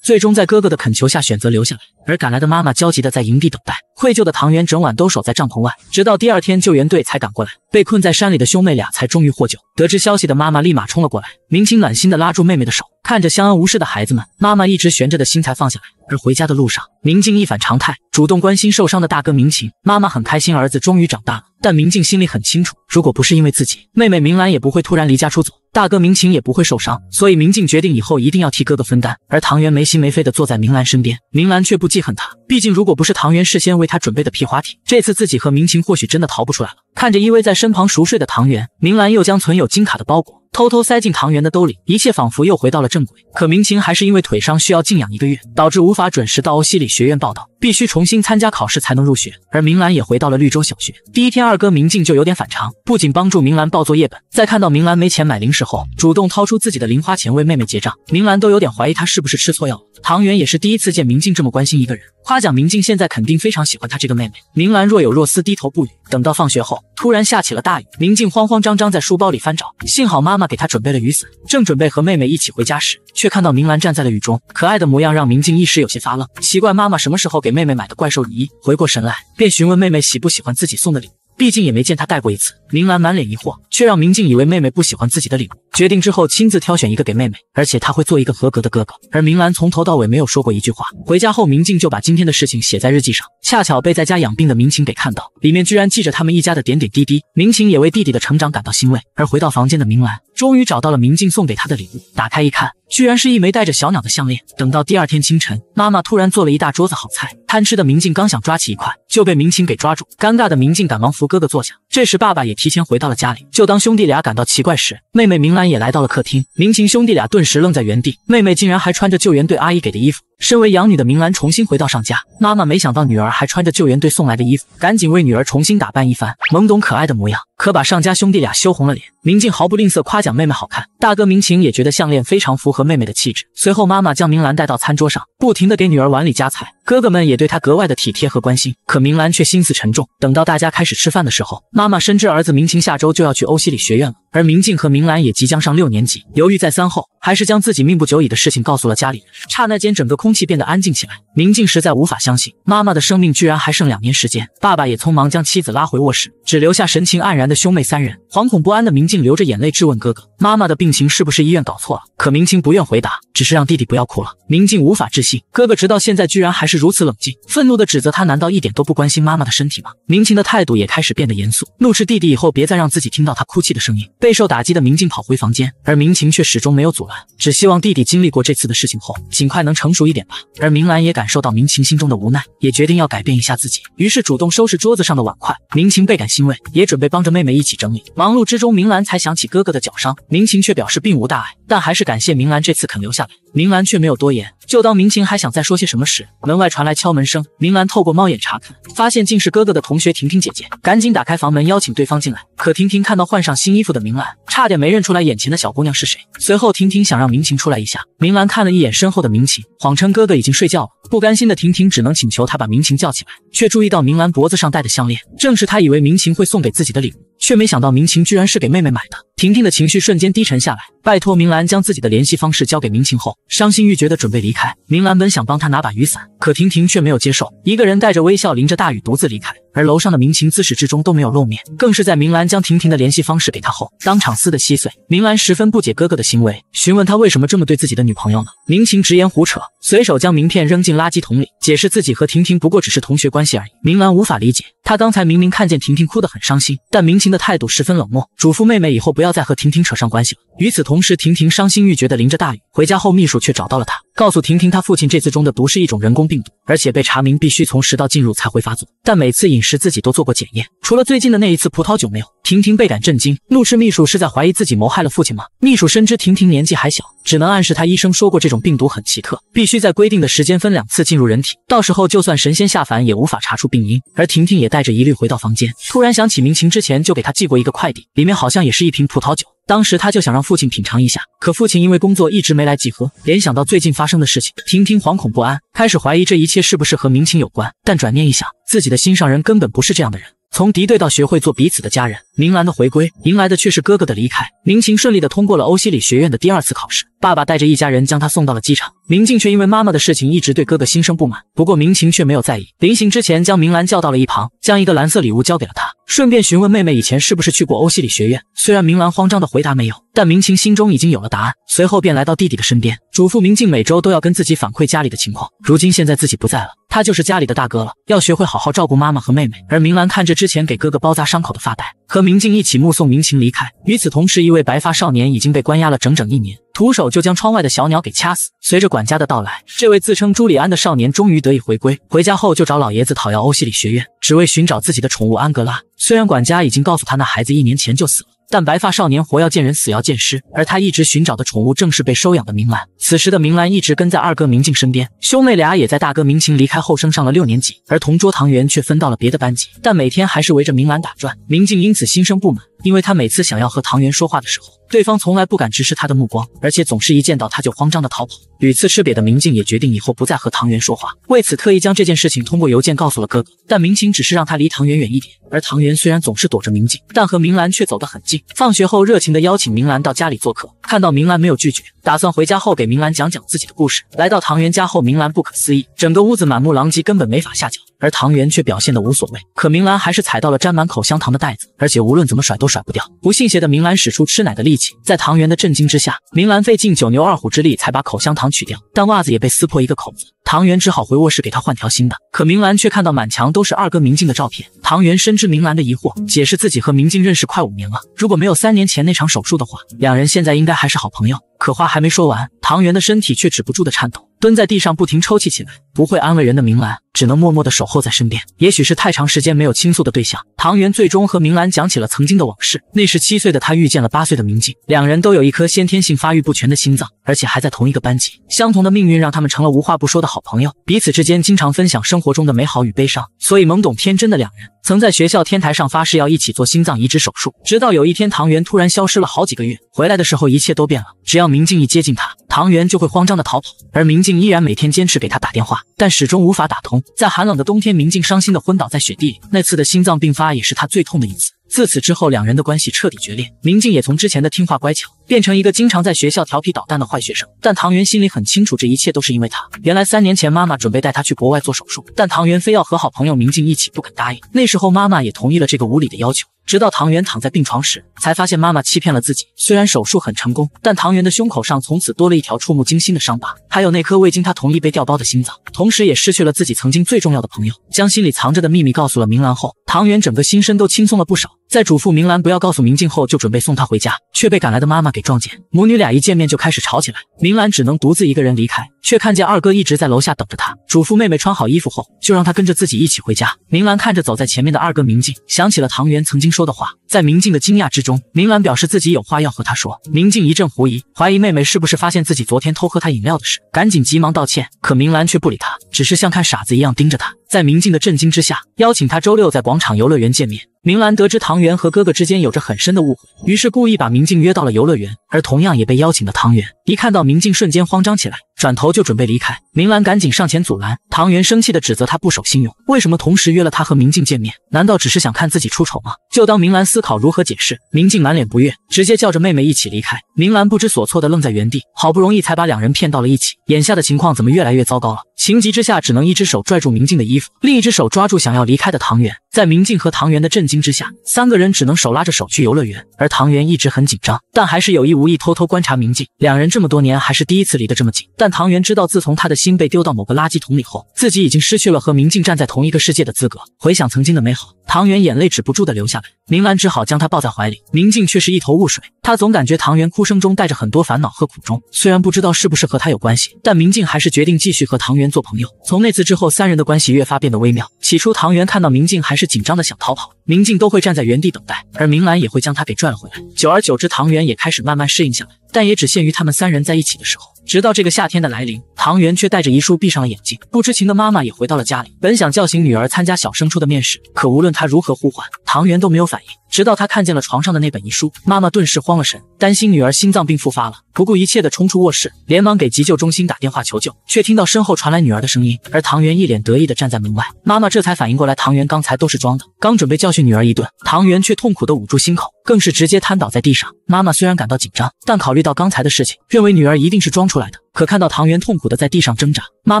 最终在哥哥的恳求下选择留下来，而赶来的妈妈焦急的在营地等待。愧疚的唐元整晚都守在帐篷外，直到第二天救援队才赶过来，被困在山里的兄妹俩才终于获救。得知消息的妈妈立马冲了过来，明青暖心的拉住妹妹的手。看着相安无事的孩子们，妈妈一直悬着的心才放下来。而回家的路上，明静一反常态，主动关心受伤的大哥明晴。妈妈很开心，儿子终于长大了。但明静心里很清楚，如果不是因为自己，妹妹明兰也不会突然离家出走，大哥明晴也不会受伤。所以明静决定以后一定要替哥哥分担。而唐元没心没肺的坐在明兰身边，明兰却不记恨他。毕竟如果不是唐元事先为他准备的皮划艇，这次自己和明晴或许真的逃不出来了。看着依偎在身旁熟睡的唐元，明兰又将存有金卡的包裹。偷偷塞进唐元的兜里，一切仿佛又回到了正轨。可明晴还是因为腿伤需要静养一个月，导致无法准时到欧西里学院报道。必须重新参加考试才能入学，而明兰也回到了绿洲小学。第一天，二哥明静就有点反常，不仅帮助明兰报作业本，在看到明兰没钱买零食后，主动掏出自己的零花钱为妹妹结账。明兰都有点怀疑他是不是吃错药了。唐元也是第一次见明静这么关心一个人，夸奖明静现在肯定非常喜欢他这个妹妹。明兰若有若思，低头不语。等到放学后，突然下起了大雨，明静慌慌张张在书包里翻找，幸好妈妈给她准备了雨伞。正准备和妹妹一起回家时，却看到明兰站在了雨中，可爱的模样让明静一时有些发愣。奇怪，妈妈什么时候给妹妹买的怪兽雨衣？回过神来，便询问妹妹喜不喜欢自己送的礼物，毕竟也没见她戴过一次。明兰满脸疑惑，却让明静以为妹妹不喜欢自己的礼物。决定之后，亲自挑选一个给妹妹，而且他会做一个合格的哥哥。而明兰从头到尾没有说过一句话。回家后，明静就把今天的事情写在日记上，恰巧被在家养病的明晴给看到，里面居然记着他们一家的点点滴滴。明晴也为弟弟的成长感到欣慰。而回到房间的明兰，终于找到了明静送给她的礼物，打开一看，居然是一枚带着小鸟的项链。等到第二天清晨，妈妈突然做了一大桌子好菜，贪吃的明静刚想抓起一块，就被明晴给抓住。尴尬的明静赶忙扶哥哥坐下。这时，爸爸也。提前回到了家里。就当兄弟俩感到奇怪时，妹妹明兰也来到了客厅。明晴兄弟俩顿时愣在原地，妹妹竟然还穿着救援队阿姨给的衣服。身为养女的明兰重新回到上家，妈妈没想到女儿还穿着救援队送来的衣服，赶紧为女儿重新打扮一番，懵懂可爱的模样可把上家兄弟俩羞红了脸。明静毫不吝啬夸奖妹妹好看，大哥明晴也觉得项链非常符合妹妹的气质。随后，妈妈将明兰带到餐桌上，不停的给女儿碗里夹菜，哥哥们也对她格外的体贴和关心。可明兰却心思沉重。等到大家开始吃饭的时候，妈妈深知儿子。明晴下周就要去欧西里学院了。而明镜和明兰也即将上六年级，犹豫再三后，还是将自己命不久矣的事情告诉了家里人。刹那间，整个空气变得安静起来。明镜实在无法相信，妈妈的生命居然还剩两年时间。爸爸也匆忙将妻子拉回卧室，只留下神情黯然的兄妹三人。惶恐不安的明镜流着眼泪质问哥哥：“妈妈的病情是不是医院搞错了？”可明镜不愿回答，只是让弟弟不要哭了。明镜无法置信，哥哥直到现在居然还是如此冷静，愤怒地指责他：“难道一点都不关心妈妈的身体吗？”明晴的态度也开始变得严肃，怒斥弟弟以后别再让自己听到他哭泣的声音。备受打击的明静跑回房间，而明晴却始终没有阻拦，只希望弟弟经历过这次的事情后，尽快能成熟一点吧。而明兰也感受到明晴心中的无奈，也决定要改变一下自己，于是主动收拾桌子上的碗筷。明晴倍感欣慰，也准备帮着妹妹一起整理。忙碌之中，明兰才想起哥哥的脚伤，明晴却表示并无大碍，但还是感谢明兰这次肯留下来。明兰却没有多言。就当明晴还想再说些什么时，门外传来敲门声。明兰透过猫眼查看，发现竟是哥哥的同学婷婷姐姐，赶紧打开房门邀请对方进来。可婷婷看到换上新衣服的明兰，差点没认出来眼前的小姑娘是谁。随后，婷婷想让明晴出来一下。明兰看了一眼身后的明晴，谎称哥哥已经睡觉了。不甘心的婷婷只能请求她把明晴叫起来，却注意到明兰脖子上戴的项链，正是她以为明晴会送给自己的礼物。却没想到，明晴居然是给妹妹买的。婷婷的情绪瞬间低沉下来，拜托明兰将自己的联系方式交给明晴后，伤心欲绝的准备离开。明兰本想帮她拿把雨伞，可婷婷却没有接受，一个人带着微笑，淋着大雨独自离开。而楼上的明晴自始至终都没有露面，更是在明兰将婷婷的联系方式给她后，当场撕得稀碎。明兰十分不解哥哥的行为，询问他为什么这么对自己的女朋友呢？明晴直言胡扯，随手将名片扔进垃圾桶里，解释自己和婷婷不过只是同学关系而已。明兰无法理解，他刚才明明看见婷婷哭得很伤心，但明晴的态度十分冷漠，嘱咐妹妹以后不要再和婷婷扯上关系了。与此同时，婷婷伤心欲绝地淋着大雨回家后，秘书却找到了她，告诉婷婷她父亲这次中的毒是一种人工病毒，而且被查明必须从食道进入才会发作，但每次饮。时自己都做过检验，除了最近的那一次葡萄酒没有。婷婷倍感震惊，怒斥秘书是在怀疑自己谋害了父亲吗？秘书深知婷婷年纪还小，只能暗示她，医生说过这种病毒很奇特，必须在规定的时间分两次进入人体，到时候就算神仙下凡也无法查出病因。而婷婷也带着疑虑回到房间，突然想起明晴之前就给她寄过一个快递，里面好像也是一瓶葡萄酒。当时他就想让父亲品尝一下，可父亲因为工作一直没来集合。联想到最近发生的事情，婷婷惶恐不安，开始怀疑这一切是不是和明晴有关。但转念一想，自己的心上人根本不是这样的人，从敌对到学会做彼此的家人。明兰的回归，迎来的却是哥哥的离开。明晴顺利的通过了欧西里学院的第二次考试，爸爸带着一家人将他送到了机场。明静却因为妈妈的事情一直对哥哥心生不满，不过明晴却没有在意。临行之前，将明兰叫到了一旁，将一个蓝色礼物交给了他，顺便询问妹妹以前是不是去过欧西里学院。虽然明兰慌张的回答没有，但明晴心中已经有了答案。随后便来到弟弟的身边，嘱咐明静每周都要跟自己反馈家里的情况。如今现在自己不在了，他就是家里的大哥了，要学会好好照顾妈妈和妹妹。而明兰看着之前给哥哥包扎伤口的发呆，和。明镜一起目送明晴离开。与此同时，一位白发少年已经被关押了整整一年，徒手就将窗外的小鸟给掐死。随着管家的到来，这位自称朱里安的少年终于得以回归。回家后就找老爷子讨要欧西里学院，只为寻找自己的宠物安格拉。虽然管家已经告诉他，那孩子一年前就死了。但白发少年活要见人死要见尸，而他一直寻找的宠物正是被收养的明兰。此时的明兰一直跟在二哥明镜身边，兄妹俩也在大哥明晴离开后升上了六年级，而同桌唐元却分到了别的班级，但每天还是围着明兰打转。明镜因此心生不满。因为他每次想要和唐元说话的时候，对方从来不敢直视他的目光，而且总是一见到他就慌张的逃跑。屡次吃瘪的明镜也决定以后不再和唐元说话，为此特意将这件事情通过邮件告诉了哥哥。但明晴只是让他离唐元远一点。而唐元虽然总是躲着明镜，但和明兰却走得很近。放学后，热情的邀请明兰到家里做客。看到明兰没有拒绝，打算回家后给明兰讲讲自己的故事。来到唐元家后，明兰不可思议，整个屋子满目狼藉，根本没法下脚。而唐元却表现得无所谓，可明兰还是踩到了沾满口香糖的袋子，而且无论怎么甩都甩不掉。不信邪的明兰使出吃奶的力气，在唐元的震惊之下，明兰费尽九牛二虎之力才把口香糖取掉，但袜子也被撕破一个口子。唐元只好回卧室给他换条新的。可明兰却看到满墙都是二哥明镜的照片。唐元深知明兰的疑惑，解释自己和明镜认识快五年了，如果没有三年前那场手术的话，两人现在应该还是好朋友。可话还没说完，唐元的身体却止不住的颤抖。蹲在地上不停抽泣起来，不会安慰人的明兰只能默默的守候在身边。也许是太长时间没有倾诉的对象，唐元最终和明兰讲起了曾经的往事。那时七岁的他遇见了八岁的明静，两人都有一颗先天性发育不全的心脏，而且还在同一个班级。相同的命运让他们成了无话不说的好朋友，彼此之间经常分享生活中的美好与悲伤。所以懵懂天真的两人曾在学校天台上发誓要一起做心脏移植手术。直到有一天，唐元突然消失了好几个月，回来的时候一切都变了。只要明静一接近他，唐元就会慌张的逃跑，而明静。依然每天坚持给他打电话，但始终无法打通。在寒冷的冬天，明静伤心的昏倒在雪地里。那次的心脏病发也是他最痛的一次。自此之后，两人的关系彻底决裂。明静也从之前的听话乖巧，变成一个经常在学校调皮捣蛋的坏学生。但唐元心里很清楚，这一切都是因为他。原来三年前，妈妈准备带他去国外做手术，但唐元非要和好朋友明静一起，不肯答应。那时候，妈妈也同意了这个无理的要求。直到唐元躺在病床时，才发现妈妈欺骗了自己。虽然手术很成功，但唐元的胸口上从此多了一条触目惊心的伤疤，还有那颗未经他同意被掉包的心脏，同时也失去了自己曾经最重要的朋友。将心里藏着的秘密告诉了明兰后，唐元整个心身都轻松了不少。在嘱咐明兰不要告诉明静后，就准备送她回家，却被赶来的妈妈给撞见。母女俩一见面就开始吵起来，明兰只能独自一个人离开，却看见二哥一直在楼下等着她。嘱咐妹妹穿好衣服后，就让她跟着自己一起回家。明兰看着走在前面的二哥明静，想起了唐元曾经说的话。在明静的惊讶之中，明兰表示自己有话要和他说。明静一阵狐疑，怀疑妹妹是不是发现自己昨天偷喝她饮料的事，赶紧急忙道歉。可明兰却不理他，只是像看傻子一样盯着他。在明镜的震惊之下，邀请他周六在广场游乐园见面。明兰得知唐元和哥哥之间有着很深的误会，于是故意把明镜约到了游乐园。而同样也被邀请的唐元，一看到明镜，瞬间慌张起来，转头就准备离开。明兰赶紧上前阻拦，唐元生气的指责他不守信用，为什么同时约了他和明镜见面？难道只是想看自己出丑吗？就当明兰思考如何解释，明镜满脸不悦，直接叫着妹妹一起离开。明兰不知所措的愣在原地，好不容易才把两人骗到了一起，眼下的情况怎么越来越糟糕了？情急之下，只能一只手拽住明镜的衣服，另一只手抓住想要离开的唐元。在明镜和唐元的震惊之下，三个人只能手拉着手去游乐园。而唐元一直很紧张，但还是有意无意偷偷观察明镜。两人这么多年还是第一次离得这么近，但唐元知道，自从他的。心被丢到某个垃圾桶里后，自己已经失去了和明镜站在同一个世界的资格。回想曾经的美好，唐元眼泪止不住的流下来，明兰只好将他抱在怀里。明镜却是一头雾水，他总感觉唐元哭声中带着很多烦恼和苦衷，虽然不知道是不是和他有关系，但明镜还是决定继续和唐元做朋友。从那次之后，三人的关系越发变得微妙。起初，唐元看到明镜还是紧张的想逃跑，明镜都会站在原地等待，而明兰也会将他给拽了回来。久而久之，唐元也开始慢慢适应下来，但也只限于他们三人在一起的时候。直到这个夏天的来临，唐元却带着遗书闭上了眼睛。不知情的妈妈也回到了家里，本想叫醒女儿参加小升初的面试，可无论她如何呼唤，唐元都没有反应。直到她看见了床上的那本遗书，妈妈顿时慌了神，担心女儿心脏病复发了，不顾一切的冲出卧室，连忙给急救中心打电话求救，却听到身后传来女儿的声音。而唐元一脸得意的站在门外，妈妈这才反应过来，唐元刚才都是装的。刚准备教训女儿一顿，唐元却痛苦的捂住心口。更是直接瘫倒在地上。妈妈虽然感到紧张，但考虑到刚才的事情，认为女儿一定是装出来的。可看到唐元痛苦的在地上挣扎，妈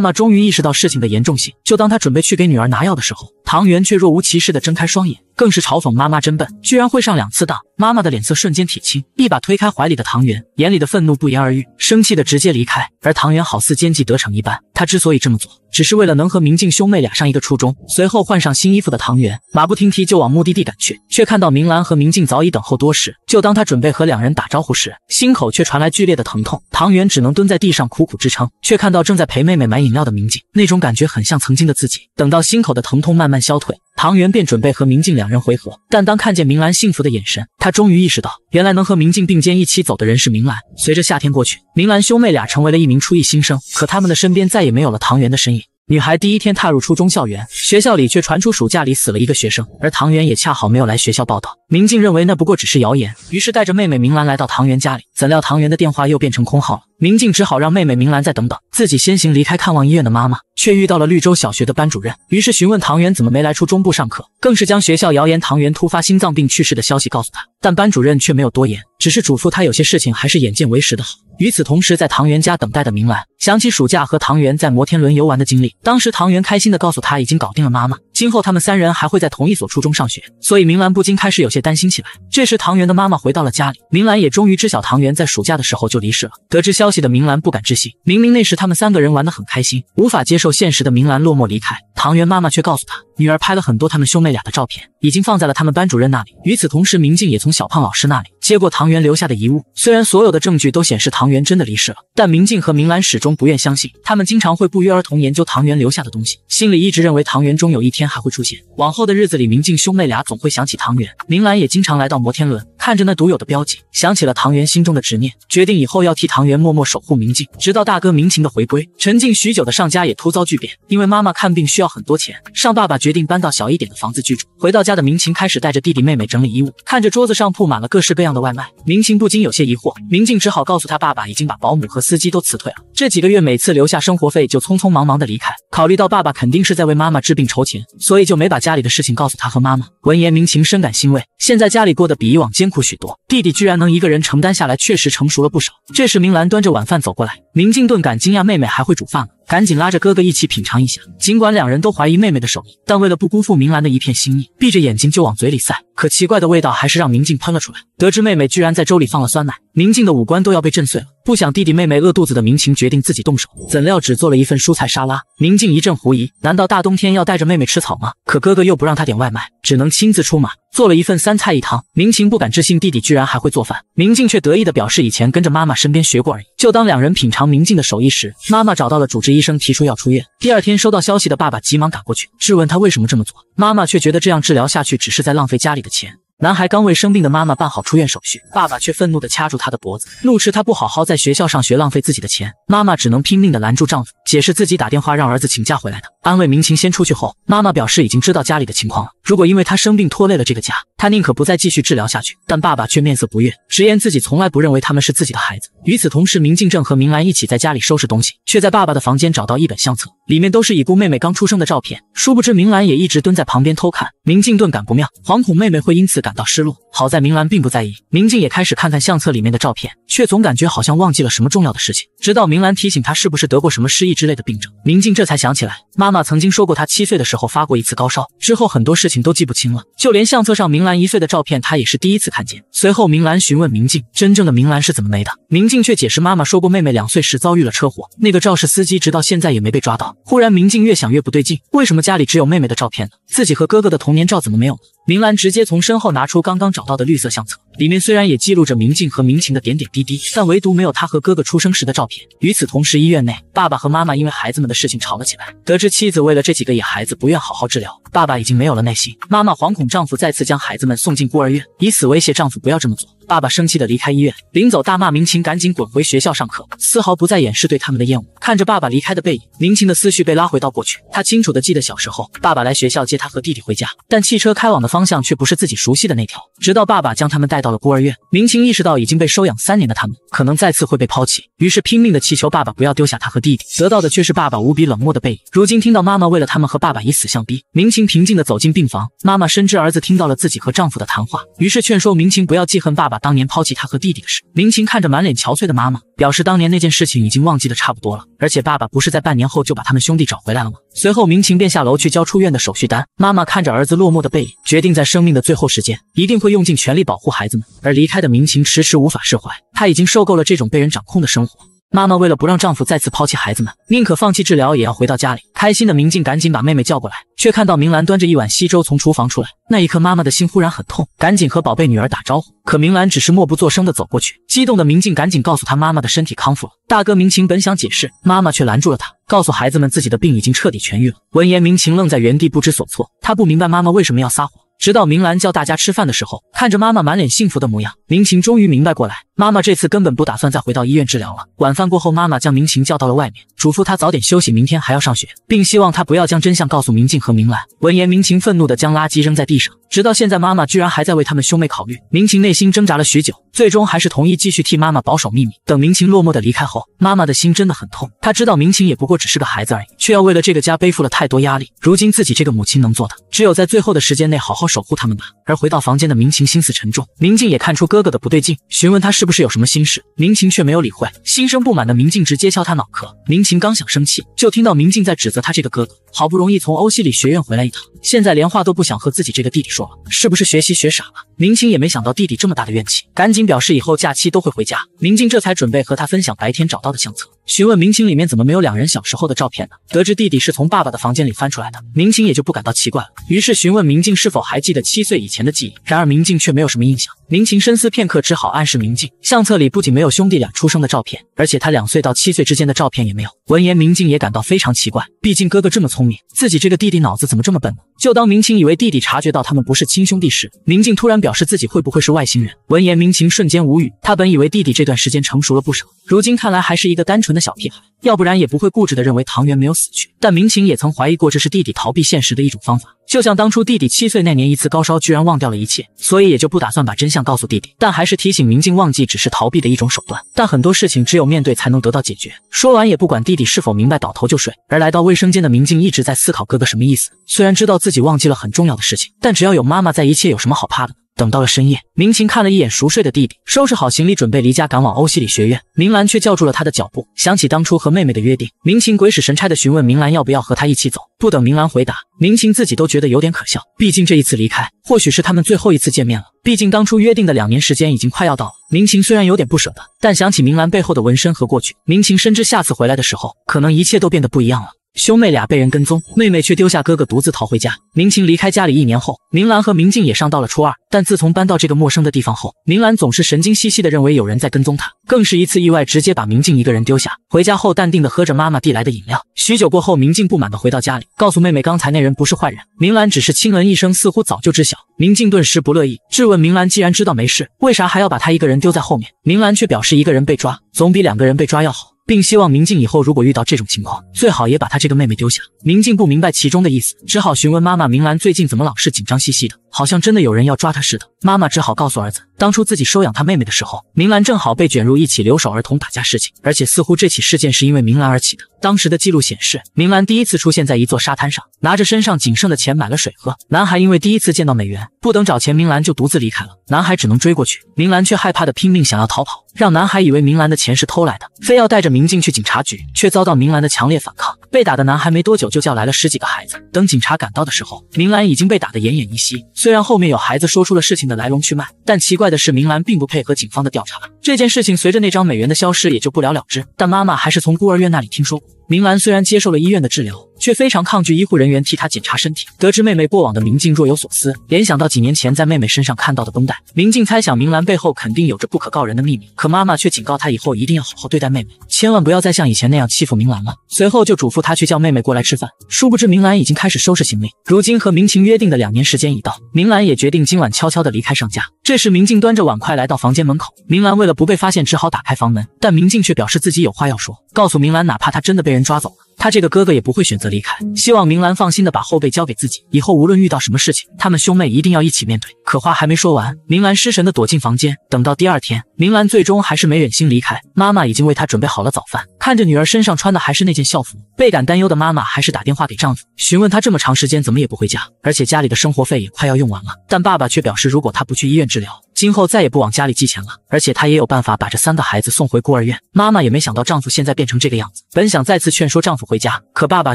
妈终于意识到事情的严重性。就当她准备去给女儿拿药的时候，唐元却若无其事的睁开双眼。更是嘲讽妈妈真笨，居然会上两次当。妈妈的脸色瞬间铁青，一把推开怀里的唐元，眼里的愤怒不言而喻，生气的直接离开。而唐元好似奸计得逞一般，他之所以这么做，只是为了能和明静兄妹俩上一个初中。随后换上新衣服的唐元，马不停蹄就往目的地赶去，却看到明兰和明静早已等候多时。就当他准备和两人打招呼时，心口却传来剧烈的疼痛，唐元只能蹲在地上苦苦支撑，却看到正在陪妹妹买饮料的明静，那种感觉很像曾经的自己。等到心口的疼痛慢慢消退，唐元便准备和明静两。两人回合，但当看见明兰幸福的眼神，他终于意识到，原来能和明镜并肩一起走的人是明兰。随着夏天过去，明兰兄妹俩成为了一名初一新生，可他们的身边再也没有了唐元的身影。女孩第一天踏入初中校园，学校里却传出暑假里死了一个学生，而唐元也恰好没有来学校报道。明静认为那不过只是谣言，于是带着妹妹明兰来到唐元家里，怎料唐元的电话又变成空号了。明静只好让妹妹明兰再等等，自己先行离开看望医院的妈妈，却遇到了绿洲小学的班主任，于是询问唐元怎么没来初中部上课，更是将学校谣言唐元突发心脏病去世的消息告诉他。但班主任却没有多言，只是嘱咐他有些事情还是眼见为实的好。与此同时，在唐元家等待的明兰想起暑假和唐元在摩天轮游玩的经历。当时唐元开心的告诉她，已经搞定了妈妈。今后他们三人还会在同一所初中上学，所以明兰不禁开始有些担心起来。这时，唐元的妈妈回到了家里，明兰也终于知晓唐元在暑假的时候就离世了。得知消息的明兰不敢置信，明明那时他们三个人玩得很开心。无法接受现实的明兰落寞离开。唐元妈妈却告诉她，女儿拍了很多他们兄妹俩的照片，已经放在了他们班主任那里。与此同时，明静也从小胖老师那里接过唐元留下的遗物。虽然所有的证据都显示唐元真的离世了，但明静和明兰始终不愿相信。他们经常会不约而同研究唐元留下的东西，心里一直认为唐元终有一天。还会出现。往后的日子里，明静兄妹俩总会想起唐元，明兰也经常来到摩天轮，看着那独有的标记，想起了唐元心中的执念，决定以后要替唐元默默守护明静，直到大哥明晴的回归。沉静许久的上家也突遭巨变，因为妈妈看病需要很多钱，上爸爸决定搬到小一点的房子居住。回到家的明晴开始带着弟弟妹妹整理衣物，看着桌子上铺满了各式各样的外卖，明晴不禁有些疑惑。明静只好告诉他，爸爸已经把保姆和司机都辞退了，这几个月每次留下生活费就匆匆忙忙的离开。考虑到爸爸肯定是在为妈妈治病筹钱。所以就没把家里的事情告诉他和妈妈。闻言，明晴深感欣慰。现在家里过得比以往艰苦许多，弟弟居然能一个人承担下来，确实成熟了不少。这时，明兰端着晚饭走过来。明静顿感惊讶，妹妹还会煮饭，赶紧拉着哥哥一起品尝一下。尽管两人都怀疑妹妹的手艺，但为了不辜负明兰的一片心意，闭着眼睛就往嘴里塞。可奇怪的味道还是让明静喷了出来。得知妹妹居然在粥里放了酸奶，明静的五官都要被震碎了。不想弟弟妹妹饿肚子的明晴决定自己动手，怎料只做了一份蔬菜沙拉。明静一阵狐疑，难道大冬天要带着妹妹吃草吗？可哥哥又不让她点外卖，只能亲自出马。做了一份三菜一汤，明晴不敢置信弟弟居然还会做饭，明静却得意的表示以前跟着妈妈身边学过而已。就当两人品尝明静的手艺时，妈妈找到了主治医生，提出要出院。第二天收到消息的爸爸急忙赶过去质问他为什么这么做，妈妈却觉得这样治疗下去只是在浪费家里的钱。男孩刚为生病的妈妈办好出院手续，爸爸却愤怒地掐住他的脖子，怒斥他不好好在学校上学，浪费自己的钱。妈妈只能拼命地拦住丈夫，解释自己打电话让儿子请假回来的，安慰明琴先出去后，妈妈表示已经知道家里的情况了，如果因为他生病拖累了这个家。他宁可不再继续治疗下去，但爸爸却面色不悦，直言自己从来不认为他们是自己的孩子。与此同时，明镜正和明兰一起在家里收拾东西，却在爸爸的房间找到一本相册，里面都是已故妹妹刚出生的照片。殊不知，明兰也一直蹲在旁边偷看。明镜顿感不妙，惶恐妹妹会因此感到失落。好在明兰并不在意，明镜也开始看看相册里面的照片，却总感觉好像忘记了什么重要的事情。直到明兰提醒他是不是得过什么失忆之类的病症，明镜这才想起来，妈妈曾经说过，他七岁的时候发过一次高烧，之后很多事情都记不清了，就连相册上明兰。一岁的照片，他也是第一次看见。随后，明兰询问明镜：“真正的明兰是怎么没的？”明镜却解释，妈妈说过，妹妹两岁时遭遇了车祸，那个肇事司机直到现在也没被抓到。忽然，明镜越想越不对劲，为什么家里只有妹妹的照片呢？自己和哥哥的童年照怎么没有呢？明兰直接从身后拿出刚刚找到的绿色相册，里面虽然也记录着明镜和明晴的点点滴滴，但唯独没有她和哥哥出生时的照片。与此同时，医院内，爸爸和妈妈因为孩子们的事情吵了起来。得知妻子为了这几个野孩子不愿好好治疗，爸爸已经没有了耐心，妈妈惶恐丈夫再次将孩子们送进孤儿院，以此威胁丈夫不要这么做。爸爸生气的离开医院，临走大骂明琴赶紧滚回学校上课，丝毫不再掩饰对他们的厌恶。看着爸爸离开的背影，明琴的思绪被拉回到过去。他清楚的记得小时候，爸爸来学校接他和弟弟回家，但汽车开往的方向却不是自己熟悉的那条。直到爸爸将他们带到了孤儿院，明琴意识到已经被收养三年的他们可能再次会被抛弃，于是拼命的祈求爸爸不要丢下他和弟弟，得到的却是爸爸无比冷漠的背影。如今听到妈妈为了他们和爸爸以死相逼，明琴平静的走进病房。妈妈深知儿子听到了自己和丈夫的谈话，于是劝说明琴不要记恨爸爸。当年抛弃他和弟弟的事，明晴看着满脸憔悴的妈妈，表示当年那件事情已经忘记的差不多了。而且爸爸不是在半年后就把他们兄弟找回来了吗？随后明晴便下楼去交出院的手续单。妈妈看着儿子落寞的背影，决定在生命的最后时间，一定会用尽全力保护孩子们。而离开的明晴迟迟无法释怀，他已经受够了这种被人掌控的生活。妈妈为了不让丈夫再次抛弃孩子们，宁可放弃治疗也要回到家里。开心的明静赶紧把妹妹叫过来，却看到明兰端着一碗稀粥从厨房出来。那一刻，妈妈的心忽然很痛，赶紧和宝贝女儿打招呼。可明兰只是默不作声地走过去。激动的明静赶紧告诉她妈妈的身体康复了。大哥明晴本想解释，妈妈却拦住了他，告诉孩子们自己的病已经彻底痊愈了。闻言，明晴愣在原地不知所措。他不明白妈妈为什么要撒谎。直到明兰叫大家吃饭的时候，看着妈妈满脸幸福的模样，明晴终于明白过来。妈妈这次根本不打算再回到医院治疗了。晚饭过后，妈妈将明晴叫到了外面，嘱咐她早点休息，明天还要上学，并希望她不要将真相告诉明静和明兰。闻言，明晴愤怒地将垃圾扔在地上。直到现在，妈妈居然还在为他们兄妹考虑。明晴内心挣扎了许久，最终还是同意继续替妈妈保守秘密。等明晴落寞地离开后，妈妈的心真的很痛。她知道明晴也不过只是个孩子而已，却要为了这个家背负了太多压力。如今自己这个母亲能做的，只有在最后的时间内好好守护他们吧。而回到房间的明晴心思沉重，明静也看出哥哥的不对劲，询问他是不是。是有什么心事，明晴却没有理会。心生不满的明静直接敲他脑壳。明晴刚想生气，就听到明静在指责他这个哥哥，好不容易从欧西里学院回来一趟，现在连话都不想和自己这个弟弟说了，是不是学习学傻了？明晴也没想到弟弟这么大的怨气，赶紧表示以后假期都会回家。明静这才准备和他分享白天找到的相册。询问明晴，里面怎么没有两人小时候的照片呢？得知弟弟是从爸爸的房间里翻出来的，明晴也就不感到奇怪了。于是询问明静是否还记得七岁以前的记忆，然而明静却没有什么印象。明晴深思片刻，只好暗示明静，相册里不仅没有兄弟俩出生的照片，而且他两岁到七岁之间的照片也没有。闻言，明静也感到非常奇怪。毕竟哥哥这么聪明，自己这个弟弟脑子怎么这么笨呢？就当明晴以为弟弟察觉到他们不是亲兄弟时，明静突然表示自己会不会是外星人。闻言，明晴瞬间无语。他本以为弟弟这段时间成熟了不少，如今看来还是一个单纯的小屁孩，要不然也不会固执的认为唐元没有死去。但明晴也曾怀疑过，这是弟弟逃避现实的一种方法。就像当初弟弟七岁那年一次高烧，居然忘掉了一切，所以也就不打算把真相告诉弟弟，但还是提醒明静，忘记只是逃避的一种手段。但很多事情只有面对才能得到解决。说完也不管弟弟是否明白，倒头就睡。而来到卫生间的明静一直在思考哥哥什么意思。虽然知道自己忘记了很重要的事情，但只要有妈妈在，一切有什么好怕的？呢？等到了深夜，明晴看了一眼熟睡的弟弟，收拾好行李准备离家赶往欧西里学院。明兰却叫住了他的脚步，想起当初和妹妹的约定，明晴鬼使神差的询问明兰要不要和他一起走。不等明兰回答，明晴自己都觉得有点可笑。毕竟这一次离开，或许是他们最后一次见面了。毕竟当初约定的两年时间已经快要到了。明晴虽然有点不舍得，但想起明兰背后的纹身和过去，明晴深知下次回来的时候，可能一切都变得不一样了。兄妹俩被人跟踪，妹妹却丢下哥哥独自逃回家。明晴离开家里一年后，明兰和明静也上到了初二。但自从搬到这个陌生的地方后，明兰总是神经兮兮的，认为有人在跟踪她。更是一次意外，直接把明静一个人丢下。回家后，淡定的喝着妈妈递来的饮料。许久过后，明静不满的回到家里，告诉妹妹刚才那人不是坏人。明兰只是轻嗯一声，似乎早就知晓。明静顿时不乐意，质问明兰既然知道没事，为啥还要把她一个人丢在后面？明兰却表示一个人被抓，总比两个人被抓要好。并希望明静以后如果遇到这种情况，最好也把她这个妹妹丢下。明静不明白其中的意思，只好询问妈妈明兰最近怎么老是紧张兮兮的，好像真的有人要抓她似的。妈妈只好告诉儿子。当初自己收养他妹妹的时候，明兰正好被卷入一起留守儿童打架事情，而且似乎这起事件是因为明兰而起的。当时的记录显示，明兰第一次出现在一座沙滩上，拿着身上仅剩的钱买了水喝。男孩因为第一次见到美元，不等找钱，明兰就独自离开了。男孩只能追过去，明兰却害怕的拼命想要逃跑，让男孩以为明兰的钱是偷来的，非要带着明静去警察局，却遭到明兰的强烈反抗，被打的男孩没多久就叫来了十几个孩子。等警察赶到的时候，明兰已经被打得奄奄一息。虽然后面有孩子说出了事情的来龙去脉，但奇怪。的是，明兰并不配合警方的调查，这件事情随着那张美元的消失也就不了了之。但妈妈还是从孤儿院那里听说过。明兰虽然接受了医院的治疗，却非常抗拒医护人员替她检查身体。得知妹妹过往的明静若有所思，联想到几年前在妹妹身上看到的绷带，明镜猜想明兰背后肯定有着不可告人的秘密。可妈妈却警告她以后一定要好好对待妹妹，千万不要再像以前那样欺负明兰了。随后就嘱咐她去叫妹妹过来吃饭。殊不知明兰已经开始收拾行李，如今和明晴约定的两年时间已到，明兰也决定今晚悄悄地离开上家。这时明静端着碗筷来到房间门口，明兰为了不被发现，只好打开房门，但明静却表示自己有话要说，告诉明兰，哪怕她真的被人。抓走了，他这个哥哥也不会选择离开。希望明兰放心的把后辈交给自己，以后无论遇到什么事情，他们兄妹一定要一起面对。可话还没说完，明兰失神的躲进房间。等到第二天，明兰最终还是没忍心离开。妈妈已经为她准备好了早饭，看着女儿身上穿的还是那件校服，倍感担忧的妈妈还是打电话给丈夫，询问他这么长时间怎么也不回家，而且家里的生活费也快要用完了。但爸爸却表示，如果他不去医院治疗。今后再也不往家里寄钱了，而且她也有办法把这三个孩子送回孤儿院。妈妈也没想到丈夫现在变成这个样子，本想再次劝说丈夫回家，可爸爸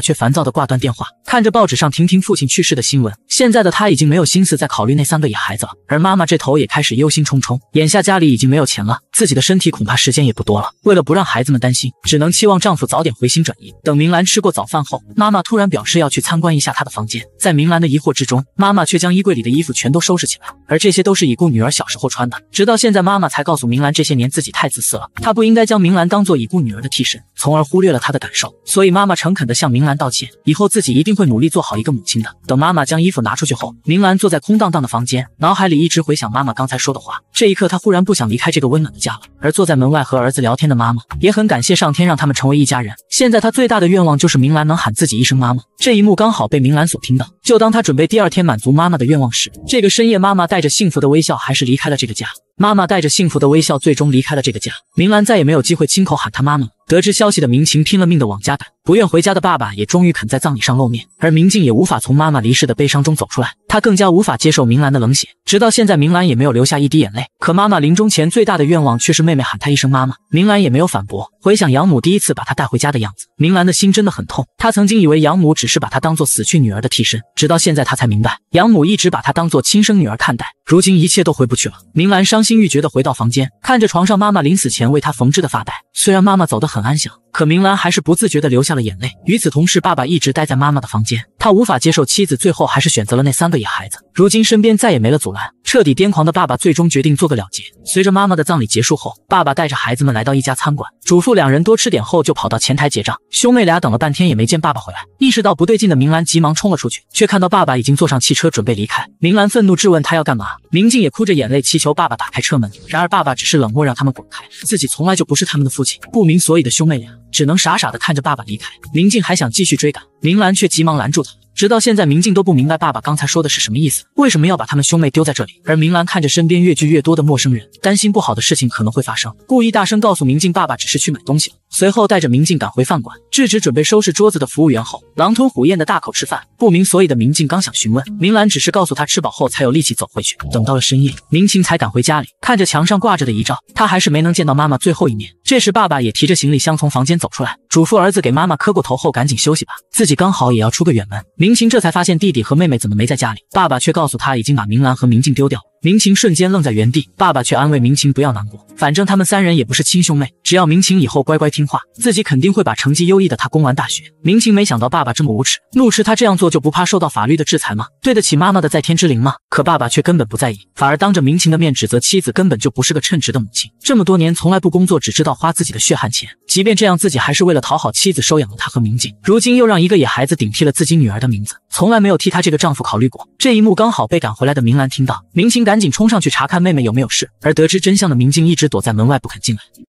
却烦躁地挂断电话。看着报纸上婷婷父亲去世的新闻，现在的她已经没有心思再考虑那三个野孩子了，而妈妈这头也开始忧心忡忡。眼下家里已经没有钱了。自己的身体恐怕时间也不多了，为了不让孩子们担心，只能期望丈夫早点回心转意。等明兰吃过早饭后，妈妈突然表示要去参观一下她的房间。在明兰的疑惑之中，妈妈却将衣柜里的衣服全都收拾起来，而这些都是已故女儿小时候穿的。直到现在，妈妈才告诉明兰，这些年自己太自私了，她不应该将明兰当做已故女儿的替身。从而忽略了他的感受，所以妈妈诚恳地向明兰道歉，以后自己一定会努力做好一个母亲的。等妈妈将衣服拿出去后，明兰坐在空荡荡的房间，脑海里一直回想妈妈刚才说的话。这一刻，她忽然不想离开这个温暖的家了。而坐在门外和儿子聊天的妈妈也很感谢上天让他们成为一家人。现在她最大的愿望就是明兰能喊自己一声妈妈。这一幕刚好被明兰所听到。就当她准备第二天满足妈妈的愿望时，这个深夜，妈妈带着幸福的微笑还是离开了这个家。妈妈带着幸福的微笑最终离开了这个家，明兰再也没有机会亲口喊她妈妈了。得知消息的明琴拼了命的往家赶。不愿回家的爸爸也终于肯在葬礼上露面，而明静也无法从妈妈离世的悲伤中走出来，她更加无法接受明兰的冷血。直到现在，明兰也没有留下一滴眼泪。可妈妈临终前最大的愿望却是妹妹喊她一声妈妈，明兰也没有反驳。回想养母第一次把她带回家的样子，明兰的心真的很痛。她曾经以为养母只是把她当做死去女儿的替身，直到现在她才明白，养母一直把她当做亲生女儿看待。如今一切都回不去了。明兰伤心欲绝地回到房间，看着床上妈妈临死前为她缝制的发带，虽然妈妈走得很安详，可明兰还是不自觉地留下了。眼泪。与此同时，爸爸一直待在妈妈的房间，他无法接受妻子，最后还是选择了那三个野孩子。如今身边再也没了阻拦，彻底癫狂的爸爸最终决定做个了结。随着妈妈的葬礼结束后，爸爸带着孩子们来到一家餐馆，嘱咐两人多吃点后，就跑到前台结账。兄妹俩等了半天也没见爸爸回来，意识到不对劲的明兰急忙冲了出去，却看到爸爸已经坐上汽车准备离开。明兰愤怒质问他要干嘛，明静也哭着眼泪祈求爸爸打开车门。然而爸爸只是冷漠让他们滚开，自己从来就不是他们的父亲。不明所以的兄妹俩只能傻傻的看着爸爸离开。明静还想继续追赶，明兰却急忙拦住他。直到现在，明镜都不明白爸爸刚才说的是什么意思，为什么要把他们兄妹丢在这里。而明兰看着身边越聚越多的陌生人，担心不好的事情可能会发生，故意大声告诉明镜爸爸只是去买东西了，随后带着明镜赶回饭馆。制止准备收拾桌子的服务员后，狼吞虎咽的大口吃饭。不明所以的明静刚想询问明兰，只是告诉她吃饱后才有力气走回去。等到了深夜，明晴才赶回家里，看着墙上挂着的遗照，他还是没能见到妈妈最后一面。这时，爸爸也提着行李箱从房间走出来，嘱咐儿子给妈妈磕过头后赶紧休息吧，自己刚好也要出个远门。明晴这才发现弟弟和妹妹怎么没在家里，爸爸却告诉他已经把明兰和明静丢掉了。明晴瞬间愣在原地，爸爸却安慰明晴不要难过，反正他们三人也不是亲兄妹，只要明晴以后乖乖听话，自己肯定会把成绩优异的他供完大学。明晴没想到爸爸这么无耻，怒斥他这样做就不怕受到法律的制裁吗？对得起妈妈的在天之灵吗？可爸爸却根本不在意，反而当着明晴的面指责妻子根本就不是个称职的母亲，这么多年从来不工作，只知道花自己的血汗钱，即便这样自己还是为了讨好妻子收养了他和明静，如今又让一个野孩子顶替了自己女儿的名字，从来没有替他这个丈夫考虑过。这一幕刚好被赶回来的明兰听到，明晴。赶紧冲上去查看妹妹有没有事，而得知真相的明镜一直躲在门外不肯进来。